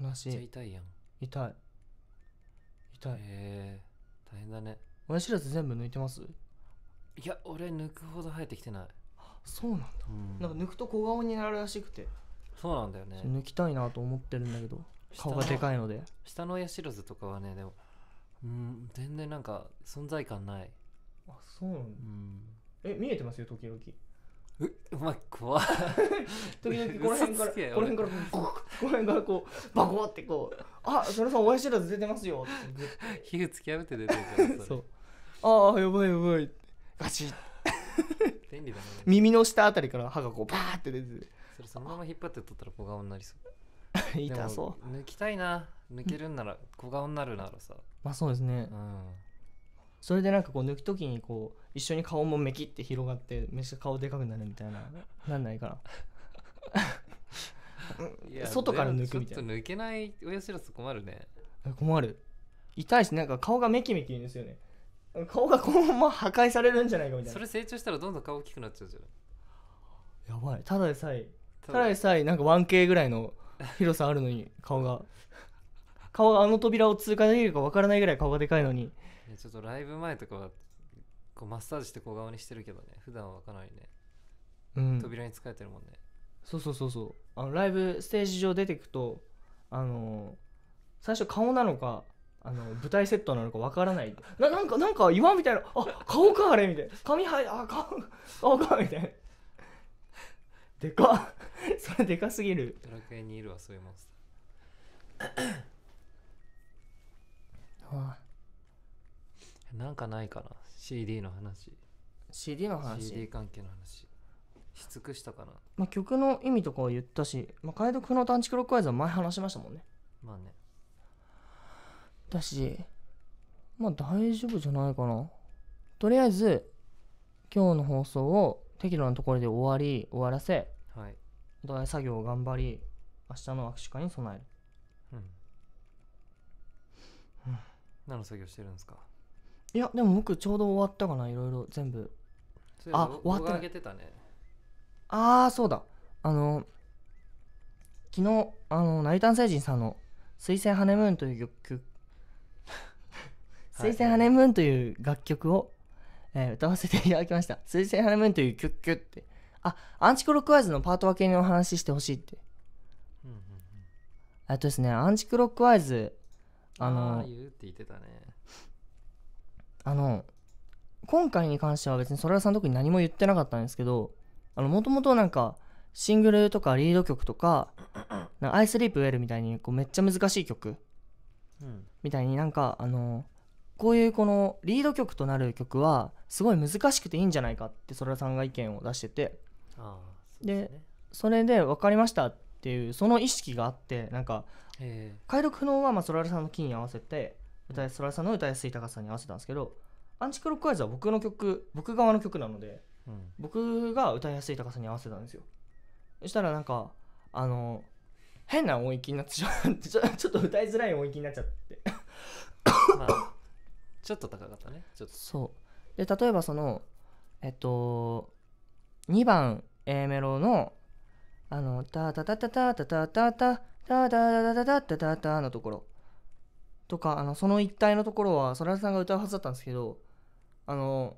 う話めっちゃ痛いやん痛い痛いへえ大変だね親知らず全部抜いてますいや俺抜くほど生えてきてないそうなんだ、うん、なんか抜くと小顔になるらしくてそうなんだよね抜きたいなと思ってるんだけど顔がでかいので下の親シらずとかはねでもうん全然なんか存在感ないあそうなんだ、うん、え見えてますよ時々うまい怖い 時々この辺からこの辺からこの辺からこうバコってこう「あそれさんお会し出てますよ」っ て皮膚突き破って出てるから そうああやばいやばいガチッ便利だね耳の下あたりから歯がこうバーって出てそれそのまま引っ張って取ったら小顔になりそう 痛そう抜きたいな抜けるんなら小顔になるならさまあそうですね、うん、それでなんかこう抜く時にこう一緒に顔もめきって広がってめっちゃ顔でかくなるみたいななんないかな 外から抜くみたいなちょっと抜けない親知らず困るね困る痛いしなんか顔がめきめきんですよね顔がこのまま破壊されるんじゃないかみたいなそれ成長したらどんどん顔大きくなっちゃうじゃないやばいただでさえただでさえなんか 1K ぐらいの広さあるのに顔が 顔があの扉を通過できるかわからないぐらい顔がでかいのにねちょっとライブ前とかはこうマッサージして小顔にしてるけどね普段はかなりねうん扉に使えてるもんね、そうそうそうそうあのライブステージ上出てくとあのー最初顔なのかあの舞台セットなのかわからないななんかなんか今みたいな「あ顔かあれ」みたいな「髪はあ顔顔か」みたいなでかそれでかすぎるドラクエにいるはそういうモンスターはあ、なんかないかな CD の話 CD の話 CD 関係の話し尽くしたかな、まあ、曲の意味とかは言ったし、まあ、解読の探知クロックアイズは前話しましたもんねまあねだし、まあ大丈夫じゃないかな。とりあえず、今日の放送を適度なところで終わり、終わらせ、はい、お互い作業を頑張り、明日の握手会に備える。うん。何の作業してるんですかいや、でも僕ちょうど終わったかな、いろいろ全部。あ、終わってたね。ああ、そうだ。あの、昨日、あの、ナイタン星人さんの水星ハネムーンという曲水星ハネムーンという楽曲を、えー歌わせていただきました。水星ハネムーンというキュッキュッって。あ、アンチクロックワイズのパート分けのお話ししてほしいって。うんうんうんえっとですね、アンチクロックワイズ、あの、あ言うって言ってたねあの今回に関しては別にそれらさん特に何も言ってなかったんですけどもともとなんかシングルとかリード曲とか「なんかリ s プウェルみたいにこうめっちゃ難しい曲うんみたいになんかあのこういうこのリード曲となる曲はすごい難しくていいんじゃないかってそらさんが意見を出しててで、ね、それで分かりましたっていうその意識があってなんか解読不能はまあそらさんのキーに合わせて歌いそらさんの歌いやすい高さに合わせたんですけどアンチクロックアイズは僕の曲僕側の曲なので、うん、僕が歌いやすい高さに合わせたんですよそしたらなんかあの変な音域になってちょっと歌いづらい音域になっちゃってまあちょっと高かったねちょっとそうで例えばそのえっと2番 A メロのあの「タタタタタタタタタタタタタタタタタ」のところとかあのその一帯のところはそらさんが歌うはずだったんですけどあの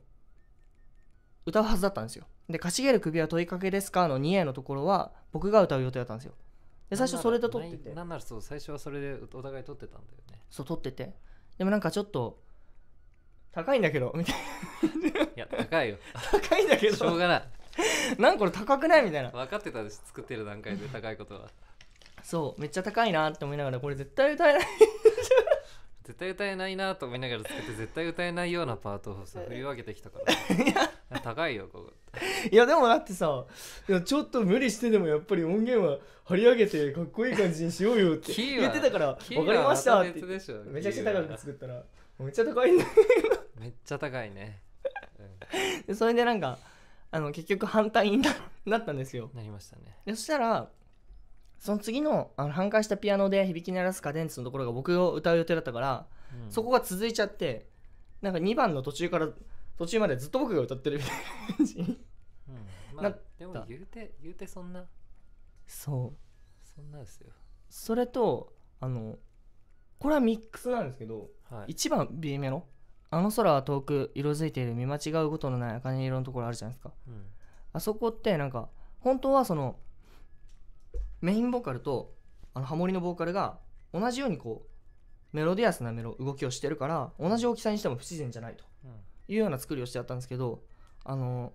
歌うはずだったんですよで「かしげる首は問いかけですか?」の 2A のところは僕が歌う予定だったんですよで最初それで撮っててなんならそう最初はそれでお互い撮ってたんだよねそう撮っててでもなんかちょっと高いんだけどみたいないや高いよ高いんだけしょうがないなんかこれ高くないみたいな分かってたでし作ってる段階で高いことはそうめっちゃ高いなって思いながらこれ絶対歌えない絶対歌えないなと思いながら作って絶対歌えないようなパートをさ振り分けてきたから高いよここいやでもだってさいやちょっと無理してでもやっぱり音源は張り上げてかっこいい感じにしようよって言ってたから「分かりました」っててでしょめちゃくちゃ高く作ったらめっちゃ高いんだけどめっちゃ高いね、うん、それでなんかあの結局反対に なったんですよなりましたねそしたらその次のあの反対したピアノで響き鳴らすカデンツのところが僕を歌う予定だったから、うん、そこが続いちゃってなんか2番の途中から途中までずっと僕が歌ってるみたいな感じうん まあ、でも言うて言うてそんなそうそんなですよそれとあのこれはミックスなんですけど、はい、1番 B メロあの空は遠く色づいている見間違うことのない茜色のところあるじゃないですか、うん、あそこってなんか本当はそのメインボーカルとあのハモリのボーカルが同じようにこうメロディアスなメロ動きをしてるから同じ大きさにしても不自然じゃないというような作りをしてあったんですけどあの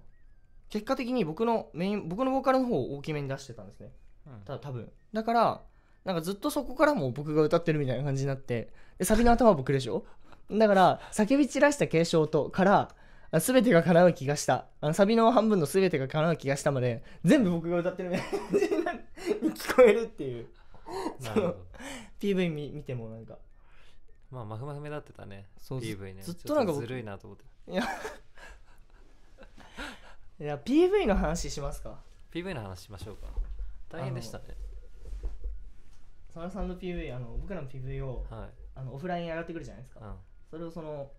結果的に僕のメイン僕のボーカルの方を大きめに出してたんですね、うん、ただ多分だからなんかずっとそこからも僕が歌ってるみたいな感じになってでサビの頭は僕でしょだから、叫び散らした継承と、から、すべてが叶う気がした。あのサビの半分のすべてが叶う気がしたまで、全部僕が歌ってるみたい に聞こえるっていう。PV 見見てもなんか。まあ、まふまふ目立ってたね。そう PV ね。ずっとなんかずるいなと思って。いや いや、PV の話しますか。PV の話しましょうか。大変でしたね。佐野さんの PV、あの僕らの PV を、はい、あのオフライン上がってくるじゃないですか。うんそれをその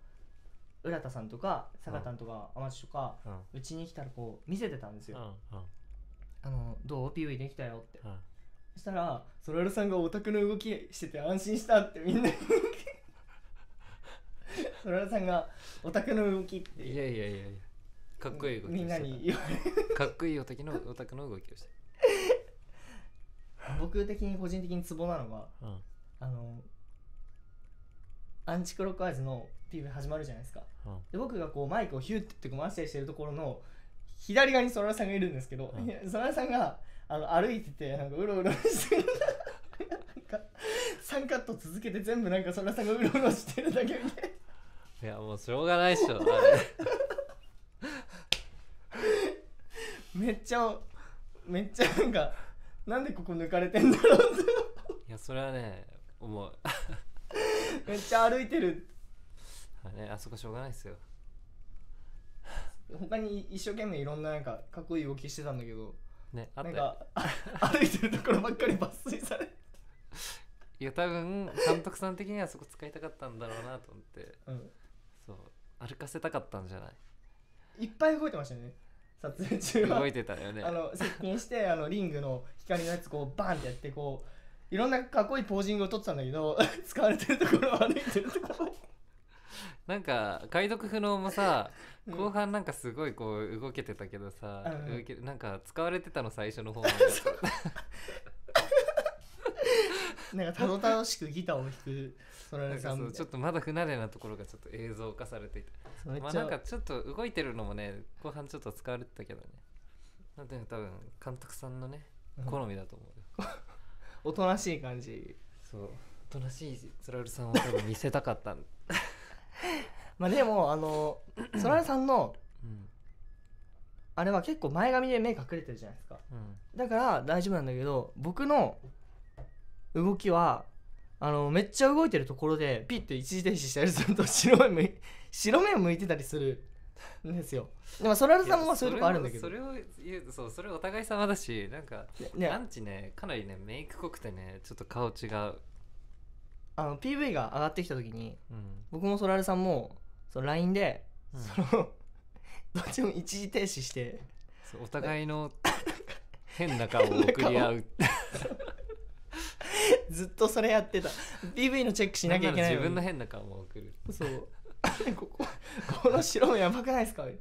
浦田さんとか坂田とか天地とかうち、に来たらこう見せてたんですよ、あのどう PV できたよって、そしたらそららさんがオタクの動きしてて安心したってみんなそららさんがオタクの動きっていやいやいやいやかっこいい動きみんなに言われかっこいいオタクのオタクの動きをして僕的に個人的にツボなのは、あのアンチクロックアイズの PV 始まるじゃないですか、うんで僕がこうマイクをヒュッて回したりしてるところの左側にそらさんがいるんですけど、うんそらさんがあの歩いててなんかうろうろしてるなんか3カット続けて全部なんかそらさんがうろうろしてるだけでいやもうしょうがないっしょめっちゃめっちゃなんかなんでここ抜かれてんだろうっていやそれはね思うめっちゃ歩いてるあれあそこしょうがないですよ他に一生懸命いろんななんかかっこいい動きしてたんだけどねあなんか 歩いてるところばっかり抜粋されいや多分監督さん的にはそこ使いたかったんだろうなと思って、うんそう歩かせたかったんじゃないいっぱい動いてましたね撮影中は動いてたよねあの接近してあのリングの光のやつこうバンってやってこういろんなかっこいいポージングをとってたんだけど 使われてるところ歩いてるところなんか解読不能もさ後半なんかすごいこう動けてたけどさ、うん、なんか使われてたの最初の方ま なんかたどたどしくギターを弾くそらさんちょっとまだ不慣れなところがちょっと映像化されていてまあなんかちょっと動いてるのもね後半ちょっと使われてたけどねなんの多分監督さんのね好みだと思うよ、うんおとなしい感じそうおとなしいそらるさんを多分見せたかった まあでもあのそらるさんの、うん、あれは結構前髪で目隠れてるじゃないですか、うん、だから大丈夫なんだけど僕の動きはあのめっちゃ動いてるところでピッて一時停止したりすると白い白目を向いてたりするですよでもソラルさんもそういうとこあるんだけどそれを言うそうそれお互い様だしなんか、ね、アンチねかなりねメイク濃くてねちょっと顔違うあの PV が上がってきた時に、うん、僕もソラルさんもその LINE で、うん、その どっちも一時停止してお互いの変な顔を送り合う ずっとそれやってた PV のチェックしなきゃいけない自分の変な顔も送るそう こここの白もやばくないですか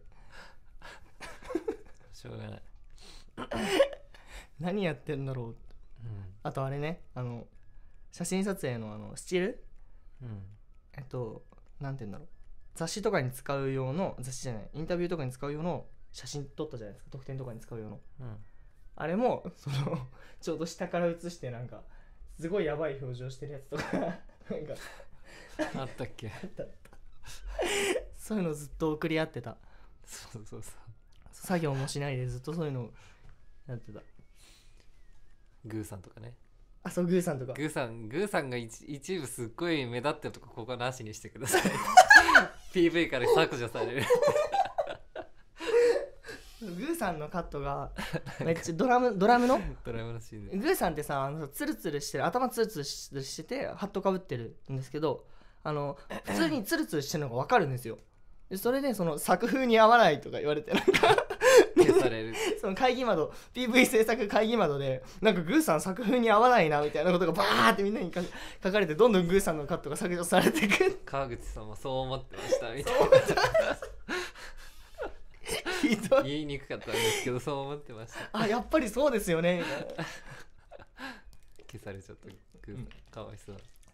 しょうがない何やってんだろう、うん、あとあれねあの写真撮影のあのスチール、うん、えっと何て言うんだろう雑誌とかに使う用の雑誌じゃないインタビューとかに使う用の写真撮ったじゃないですか特典とかに使う用の、うん、あれもそのちょうど下から写してなんかすごいやばい表情してるやつとかなんかあったっけあったそういうのずっと送り合ってたそうそうそう作業もしないでずっとそういうのやってたグーさんとかねあそうグーさんとかグーさんグーさんが一一部すっごい目立ってるとこここなしにしてください PV から削除されるグーさんのカットがめっちゃドラムドラムのドラムのシーングーさんってさあのツルツルしてる頭ツルツルしててハットかぶってるんですけどあの普通にツルツルしてるのが分かるんですよでそれでその作風に合わないとか言われてなんか 消される その会議窓 PV 制作会議窓でなんかグーさん作風に合わないなみたいなことがバーってみんなに書かれてどんどんグーさんのカットが削除されていく川口さんもそう思ってましたみたいない言いにくかったんですけどそう思ってましたあやっぱりそうですよねみたいな消されちゃったグーさん、かわいそう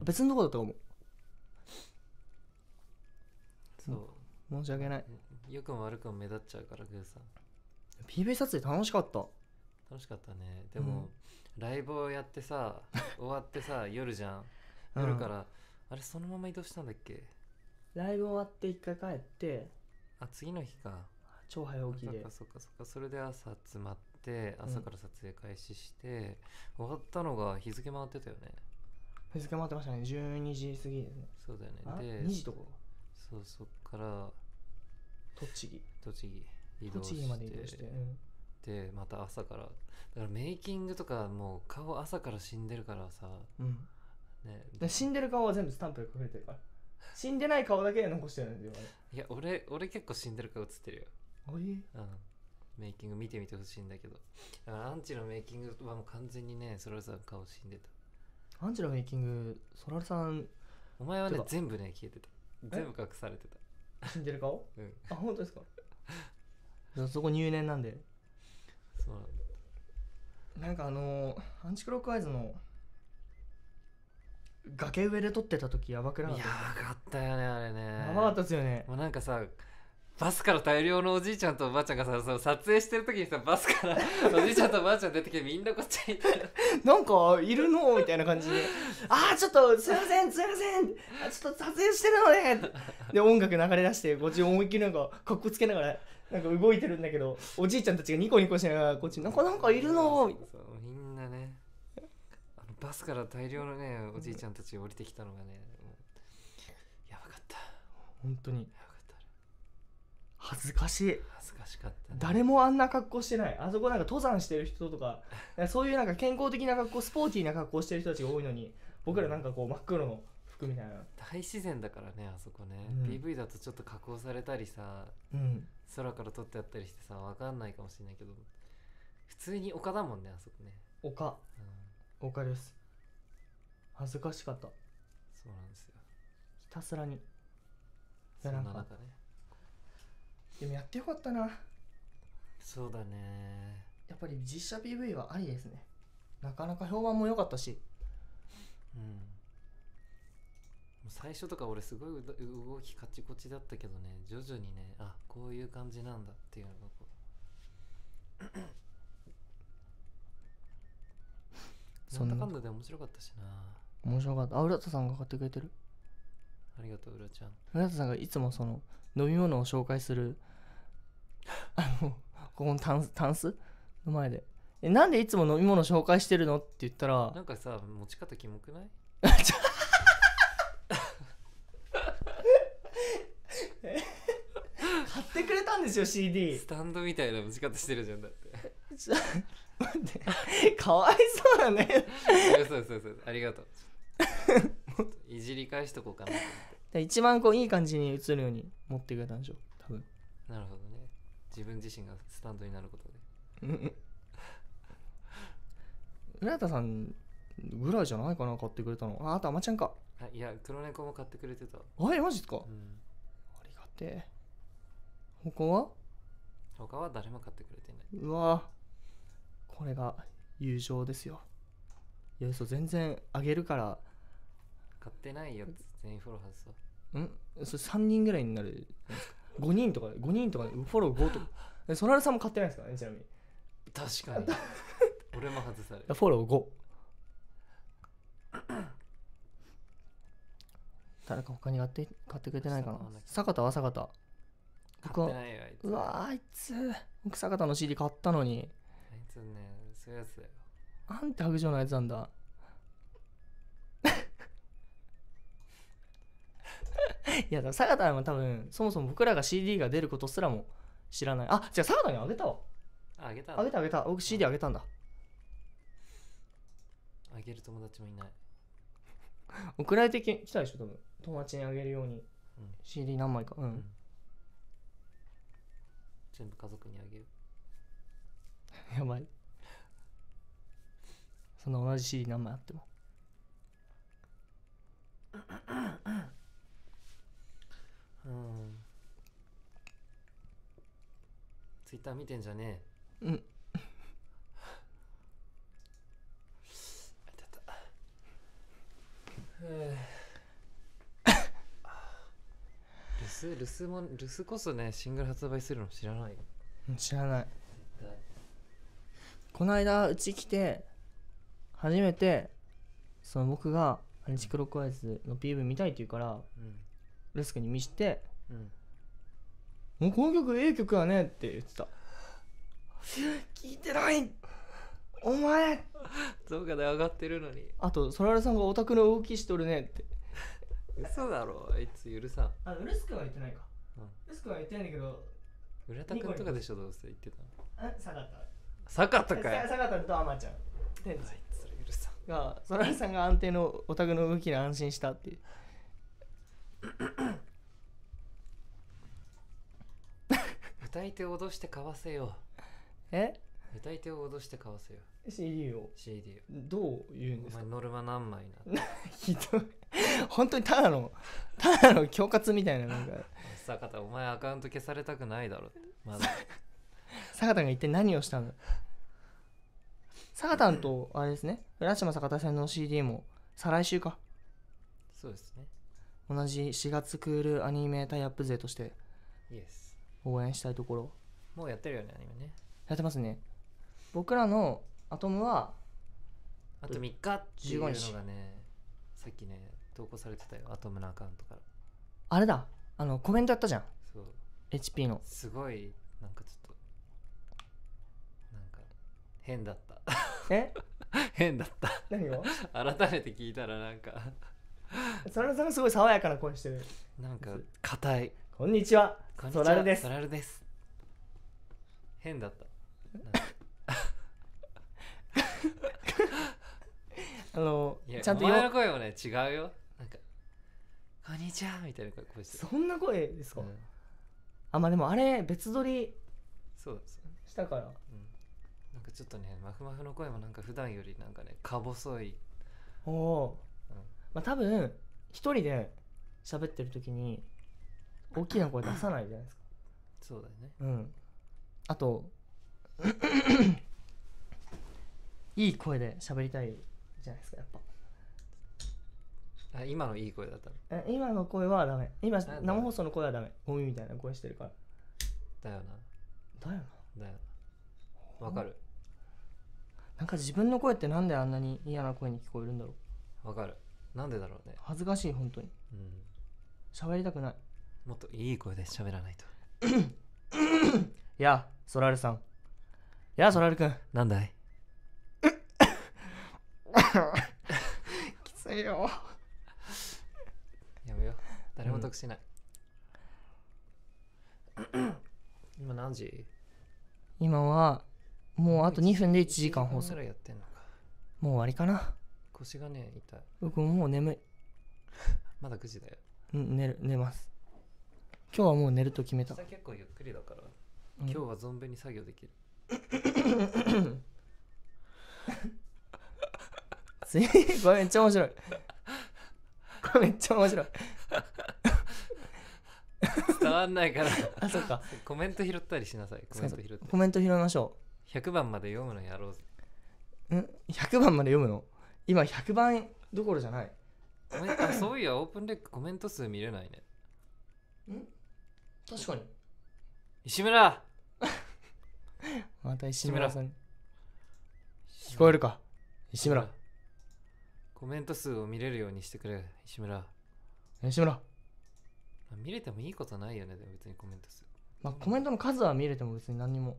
別のとこだと思うそう申し訳ない良くも悪くも目立っちゃうからグーさん PV 撮影楽しかった楽しかったねでも、うん、ライブをやってさ 終わってさ夜じゃん夜から、うん、あれそのまま移動したんだっけライブ終わって一回帰ってあ次の日か超早起きでそっかそっかそっかそれで朝集まって朝から撮影開始して、うん、終わったのが日付回ってたよね日付回ってましたね12時過ぎですねそうだよねで2時とかそうそっから栃木栃木移動して栃木まで移動して、うん、でまた朝からだからメイキングとかもう顔朝から死んでるからさ、うんね、死んでる顔は全部スタンプで隠れてるから死んでない顔だけ残してるんでよいや俺俺結構死んでる顔映ってるよあいうん、メイキング見てみてほしいんだけどだからアンチのメイキングはもう完全にねそれぞれ顔死んでたアンジュラメイキングソラルさんお前はね全部ね消えてた全部隠されてた死んでる顔、うん、あ本当ですかそこ入念なんでそうなんだなんかあのアンチクロックアイズの崖上で撮ってた時やばくなかったやばかったよねあれねやばかったですよねもうなんかさバスから大量のおじいちゃんとおばあちゃんがさその撮影してる時にさバスからおじいちゃんとおばあちゃん出てきてみんなこっちになんかいるのみたいな感じで「ああちょっとすいませんすいませんあちょっと撮影してるので」で音楽流れ出してこっち思いっきりなんかかっこつけながらなんか動いてるんだけどおじいちゃんたちがニコニコしながらこっち「なんかなんかいるの?」みんなねバスから大量のねおじいちゃんたち降りてきたのがね、やばかった本当に恥ずかしい恥ずかしかった、ね、誰もあんな格好してないあそこなんか登山してる人とか そういうなんか健康的な格好スポーティーな格好してる人たちが多いのに僕らなんかこう真っ黒の服みたいな大自然だからねあそこね、うん、PV だとちょっと加工されたりさ、うん、空から撮ってあったりしてさ分かんないかもしれないけど普通に丘だもんねあそこね丘、うん、丘です恥ずかしかったそうなんですよひたすらにそんな中ねでもやってよかったなそうだねやっぱり実写 PV はありですねなかなか評判も良かったしうん最初とか俺すごい動きカチコチだったけどね徐々にねあこういう感じなんだっていうのがこうそ んな感んで面白かったしな面白かったあ浦田さんが買ってくれてるありがとう浦ちゃん浦田さんがいつもその飲み物を紹介するあのここのタンスタンスの前でえなんでいつも飲み物紹介してるのって言ったらなんかさ持ち方キモくない買ってくれたんですよ CD スタンドみたいな持ち方してるじゃんだってちょ待ってかわいそうだねそうそうそうありがとういじり返しとこうかな 一番こういい感じに映るように持ってくれたんでしょ多分なるほどね自分自身がスタンドになることでうん村田さんぐらいじゃないかな買ってくれたのああとあまちゃんかあいや黒猫も買ってくれてたはいマジっすか、うん、ありがてえ他は他は誰も買ってくれてないうわこれが友情ですよいやそう全然あげるから買ってないよ全員フォロー外そうんそれ3人ぐらいになるじゃない5人とか5人とかフォロー5とかソラルさんも買ってないですかねちなみに確かに 俺も外されフォロー5 誰か他に買って買ってくれてないかな坂田は坂田僕はうわあいつ僕坂田の CD 買ったのにあいつねそういうやつだよあんた白状のやつなんだ いや、坂田は多分、そもそも僕らが CD が出ることすらも知らない。あ、じゃあ坂田にあげたわ。あげたあげたあげた。僕 CD あげたんだ。あげる友達もいない。送られてきたでしょ、多分。友達にあげるように。うん、CD 何枚か。うん。全部家族にあげる。やばい。その同じ CD 何枚あっても。うんツイッター見てんじゃねえうんあいたたふうルスルスもルスこそねシングル発売するの知らないよ知らないこの間うち来て初めてその僕がアニチクロックワイズの PV 見たいって言うからうんレスカに見して「うん、もうこの曲ええ曲やね」って言ってた「聞いてないお前!」動画で上がってるのにあと「ソラルさんがオタクの動きしとるね」って嘘だろあいつ許さんあウルス君は言ってないか、うん、ウルス君は言ってないんだけど浦田君とかでしょどうせ言ってたえタサ坂タかよ坂タとアマちゃんあいつ許さんがソラらさんが安定のオタクの動きに安心したっていう 歌い手を脅して買わせよえう歌い手を脅して買わせよ CD を CD をどう言うんおですか前ノルマ何枚な ひどい 本当にただのただの恐喝みたいななんか坂田お前アカウント消されたくないだろってまだ 坂田が一体何をしたの坂田とあれですね浦島坂田さんの CD も再来週かそうですね同じ4月クールアニメタイアップ勢として応援したいところもうやってるよねアニメねやってますね僕らのアトムはあと3日っていうのがねさっきね投稿されてたよアトムのアカウントからあれだあのコメントやったじゃんそう HP のすごいなんかちょっとなんか変だったえ 変だった何を 改めて聞いたらなんかそれさんすごい爽やかな声してるなんか硬いこんにちはこんにちはソラルですソラルです変だった あのちゃんとお前の声もね違うよなんか「こんにちは」みたいな声してそんな声ですか、うん、あまあでもあれ別撮りそうですしたから、なんかちょっとねまふまふの声もなんか普段よりなんかねか細いおおまあ、多分一人で喋ってる時に大きな声出さないじゃないですかそうだよねうんあと いい声で喋りたいじゃないですかやっぱあ今のいい声だったのえ今の声はダメ今生放送の声はダメゴミみたいな声してるからだよなだよなだよなわかるなんか自分の声ってなんであんなに嫌な声に聞こえるんだろうわかるなんでだろうね恥ずかしい本当にうん喋りたくないもっといい声で喋らないと やあソラルさんやあソラルくんなんだいきついよやめよう誰も得しない、今何時今はもうあと2分で1時間放送やってんのもう終わりかな腰がね痛い僕もう眠い まだ9時だようん寝る寝ます今日はもう寝ると決めた結構ゆっくりだから、うん、今日は存分に作業できる これめっちゃ面白いこれめっちゃ面白い伝わんないから あそっかコメント拾ったりしなさいコメント拾ってコメント拾いましょう100番まで読むのやろうぜん100番まで読むの今100万どころじゃないあそういやオープンレックコメント数見れないねん確かに石村また石村さん聞こえるか石村コメント数を見れるようにしてくれ石村石村見れてもいいことないよね別にコメント数まあコメントの数は見れても別に何にも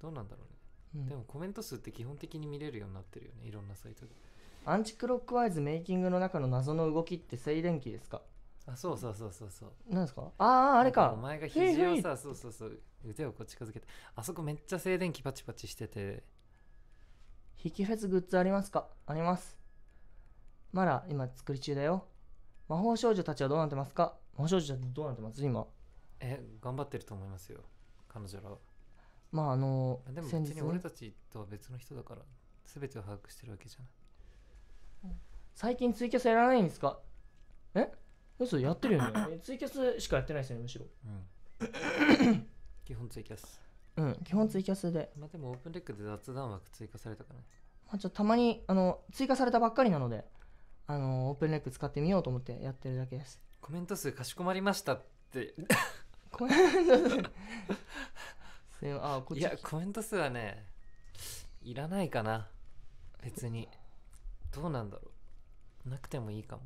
どうなんだろうねでもコメント数って基本的に見れるようになってるよねいろんなサイトでアンチクロックワイズメイキングの中の謎の動きって静電気ですかあそうそうそうそうそうんですかあああれかお前が肘をさそうそうそう腕をこう近づけてあそこめっちゃ静電気パチパチしてて引きフェスグッズありますかありますまだ今作り中だよ魔法少女たちはどうなってますか魔法少女たちどうなってます今え頑張ってると思いますよ彼女らはまああのでも別に俺たちとは別の人だから全てを把握してるわけじゃない最近ツイキャスやらないんですかえ嘘やってるよねツイキャスしかやってないですよねむしろ、うん、基本ツイキャスうん基本ツイキャスでまあでもオープンレックで雑談枠追加されたからねまあちょっとたまにあの追加されたばっかりなのであのオープンレック使ってみようと思ってやってるだけですコメント数かしこまりましたってコメント数あこっちいやコメント数はねいらないかな別にどうなんだろうなくてもいいかも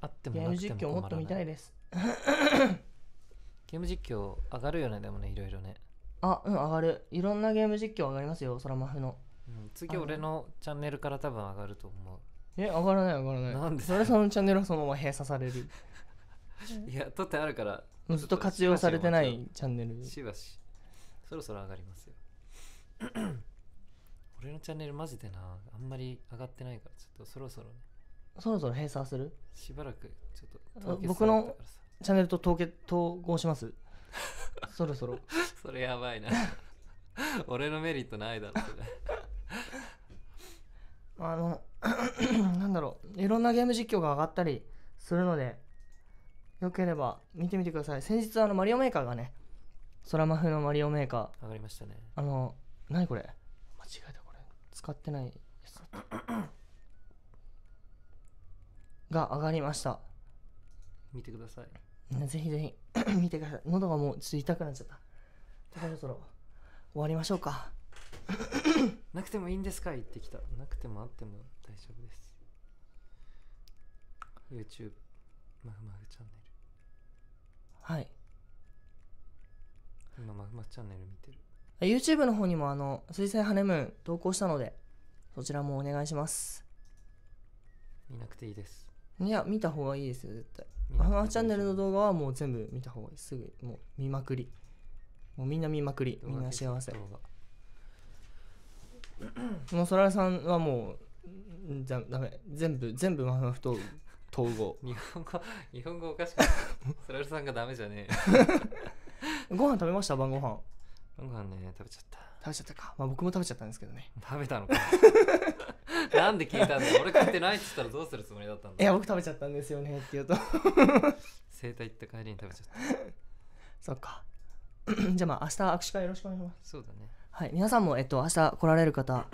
あってもなくてもゲーム実況もっと見たいです ゲーム実況上がるよねでもねいろいろねあうん上がるいろんなゲーム実況上がりますよそらマフの、うん、次俺のチャンネルから多分上がると思うえ上がらない上がらないなんでそれそのチャンネルはそのまま閉鎖されるいや撮ってあるからずっと活用されてないチャンネルしばしそろそろ上がりますよ 俺のチャンネルマジでなあんまり上がってないからちょっとそろそろねそろそろ閉鎖するしばらくちょっと僕のチャンネルと統計統合します そろそろそれやばいな俺のメリットないだろう。あの なんだろういろんなゲーム実況が上がったりするのでよければ見てみてください先日あのマリオメーカーがね空マフのマリオメーカー上がりましたねあの何これ間違えたこれ使ってないやつだった が上がりました見てください、ぜひぜひ 見てください喉がもうちょっと痛くなっちゃったそろそろ終わりましょうか なくてもいいんですか言ってきたなくてもあっても大丈夫です YouTube まふまふチャンネルはい今ママチャンネル見てる YouTube の方にもあの水星ハネムーン投稿したのでそちらもお願いします見なくていいですいや見た方がいいですよ絶対ママチャンネルの動画はもう全部見た方がいいすぐもう見まくりもうみんな見まくりみんな幸せもうそらさんはもうだだ全部全部マフマフと統合日本語日本語おかしくいそらるさんがダメじゃねえ ご飯食べました晩ご飯晩ご飯ね食べちゃった食べちゃったか、まあ、僕も食べちゃったんですけどね食べたのか なんで聞いたんだ俺食ってないっつったらどうするつもりだったんだいや僕食べちゃったんですよねって言うと 生体行った帰りに食べちゃったそっか じゃあまあ明日握手会よろしくお願いしますそうだねはい皆さんもえっと明日来られる方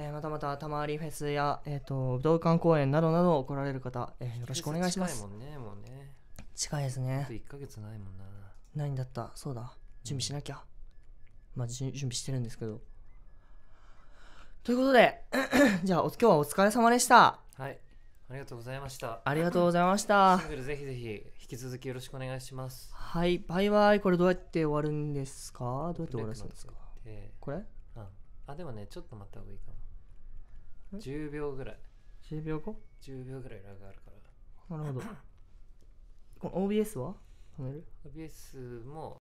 えー、またまたたまわりフェスや、えーと、武道館公演などなど来られる方、えー、よろしくお願いします。近いもんね、もうね。近いですね。一ヶ月ないもんな。ないんだった、そうだ。準備しなきゃ。まあ、準備してるんですけど。ということで、じゃあ今日はお疲れ様でした。はい。ありがとうございました。ありがとうございました。シングルぜひぜひ引き続きよろしくお願いします。はい、バイバイ。これどうやって終わるんですかどうやって終わらせるんですかこれあ、でもね、ちょっと待った方がいいかも。10秒ぐらい10秒後10秒ぐらいラグあるからなるほどこの OBS は止める ?OBS も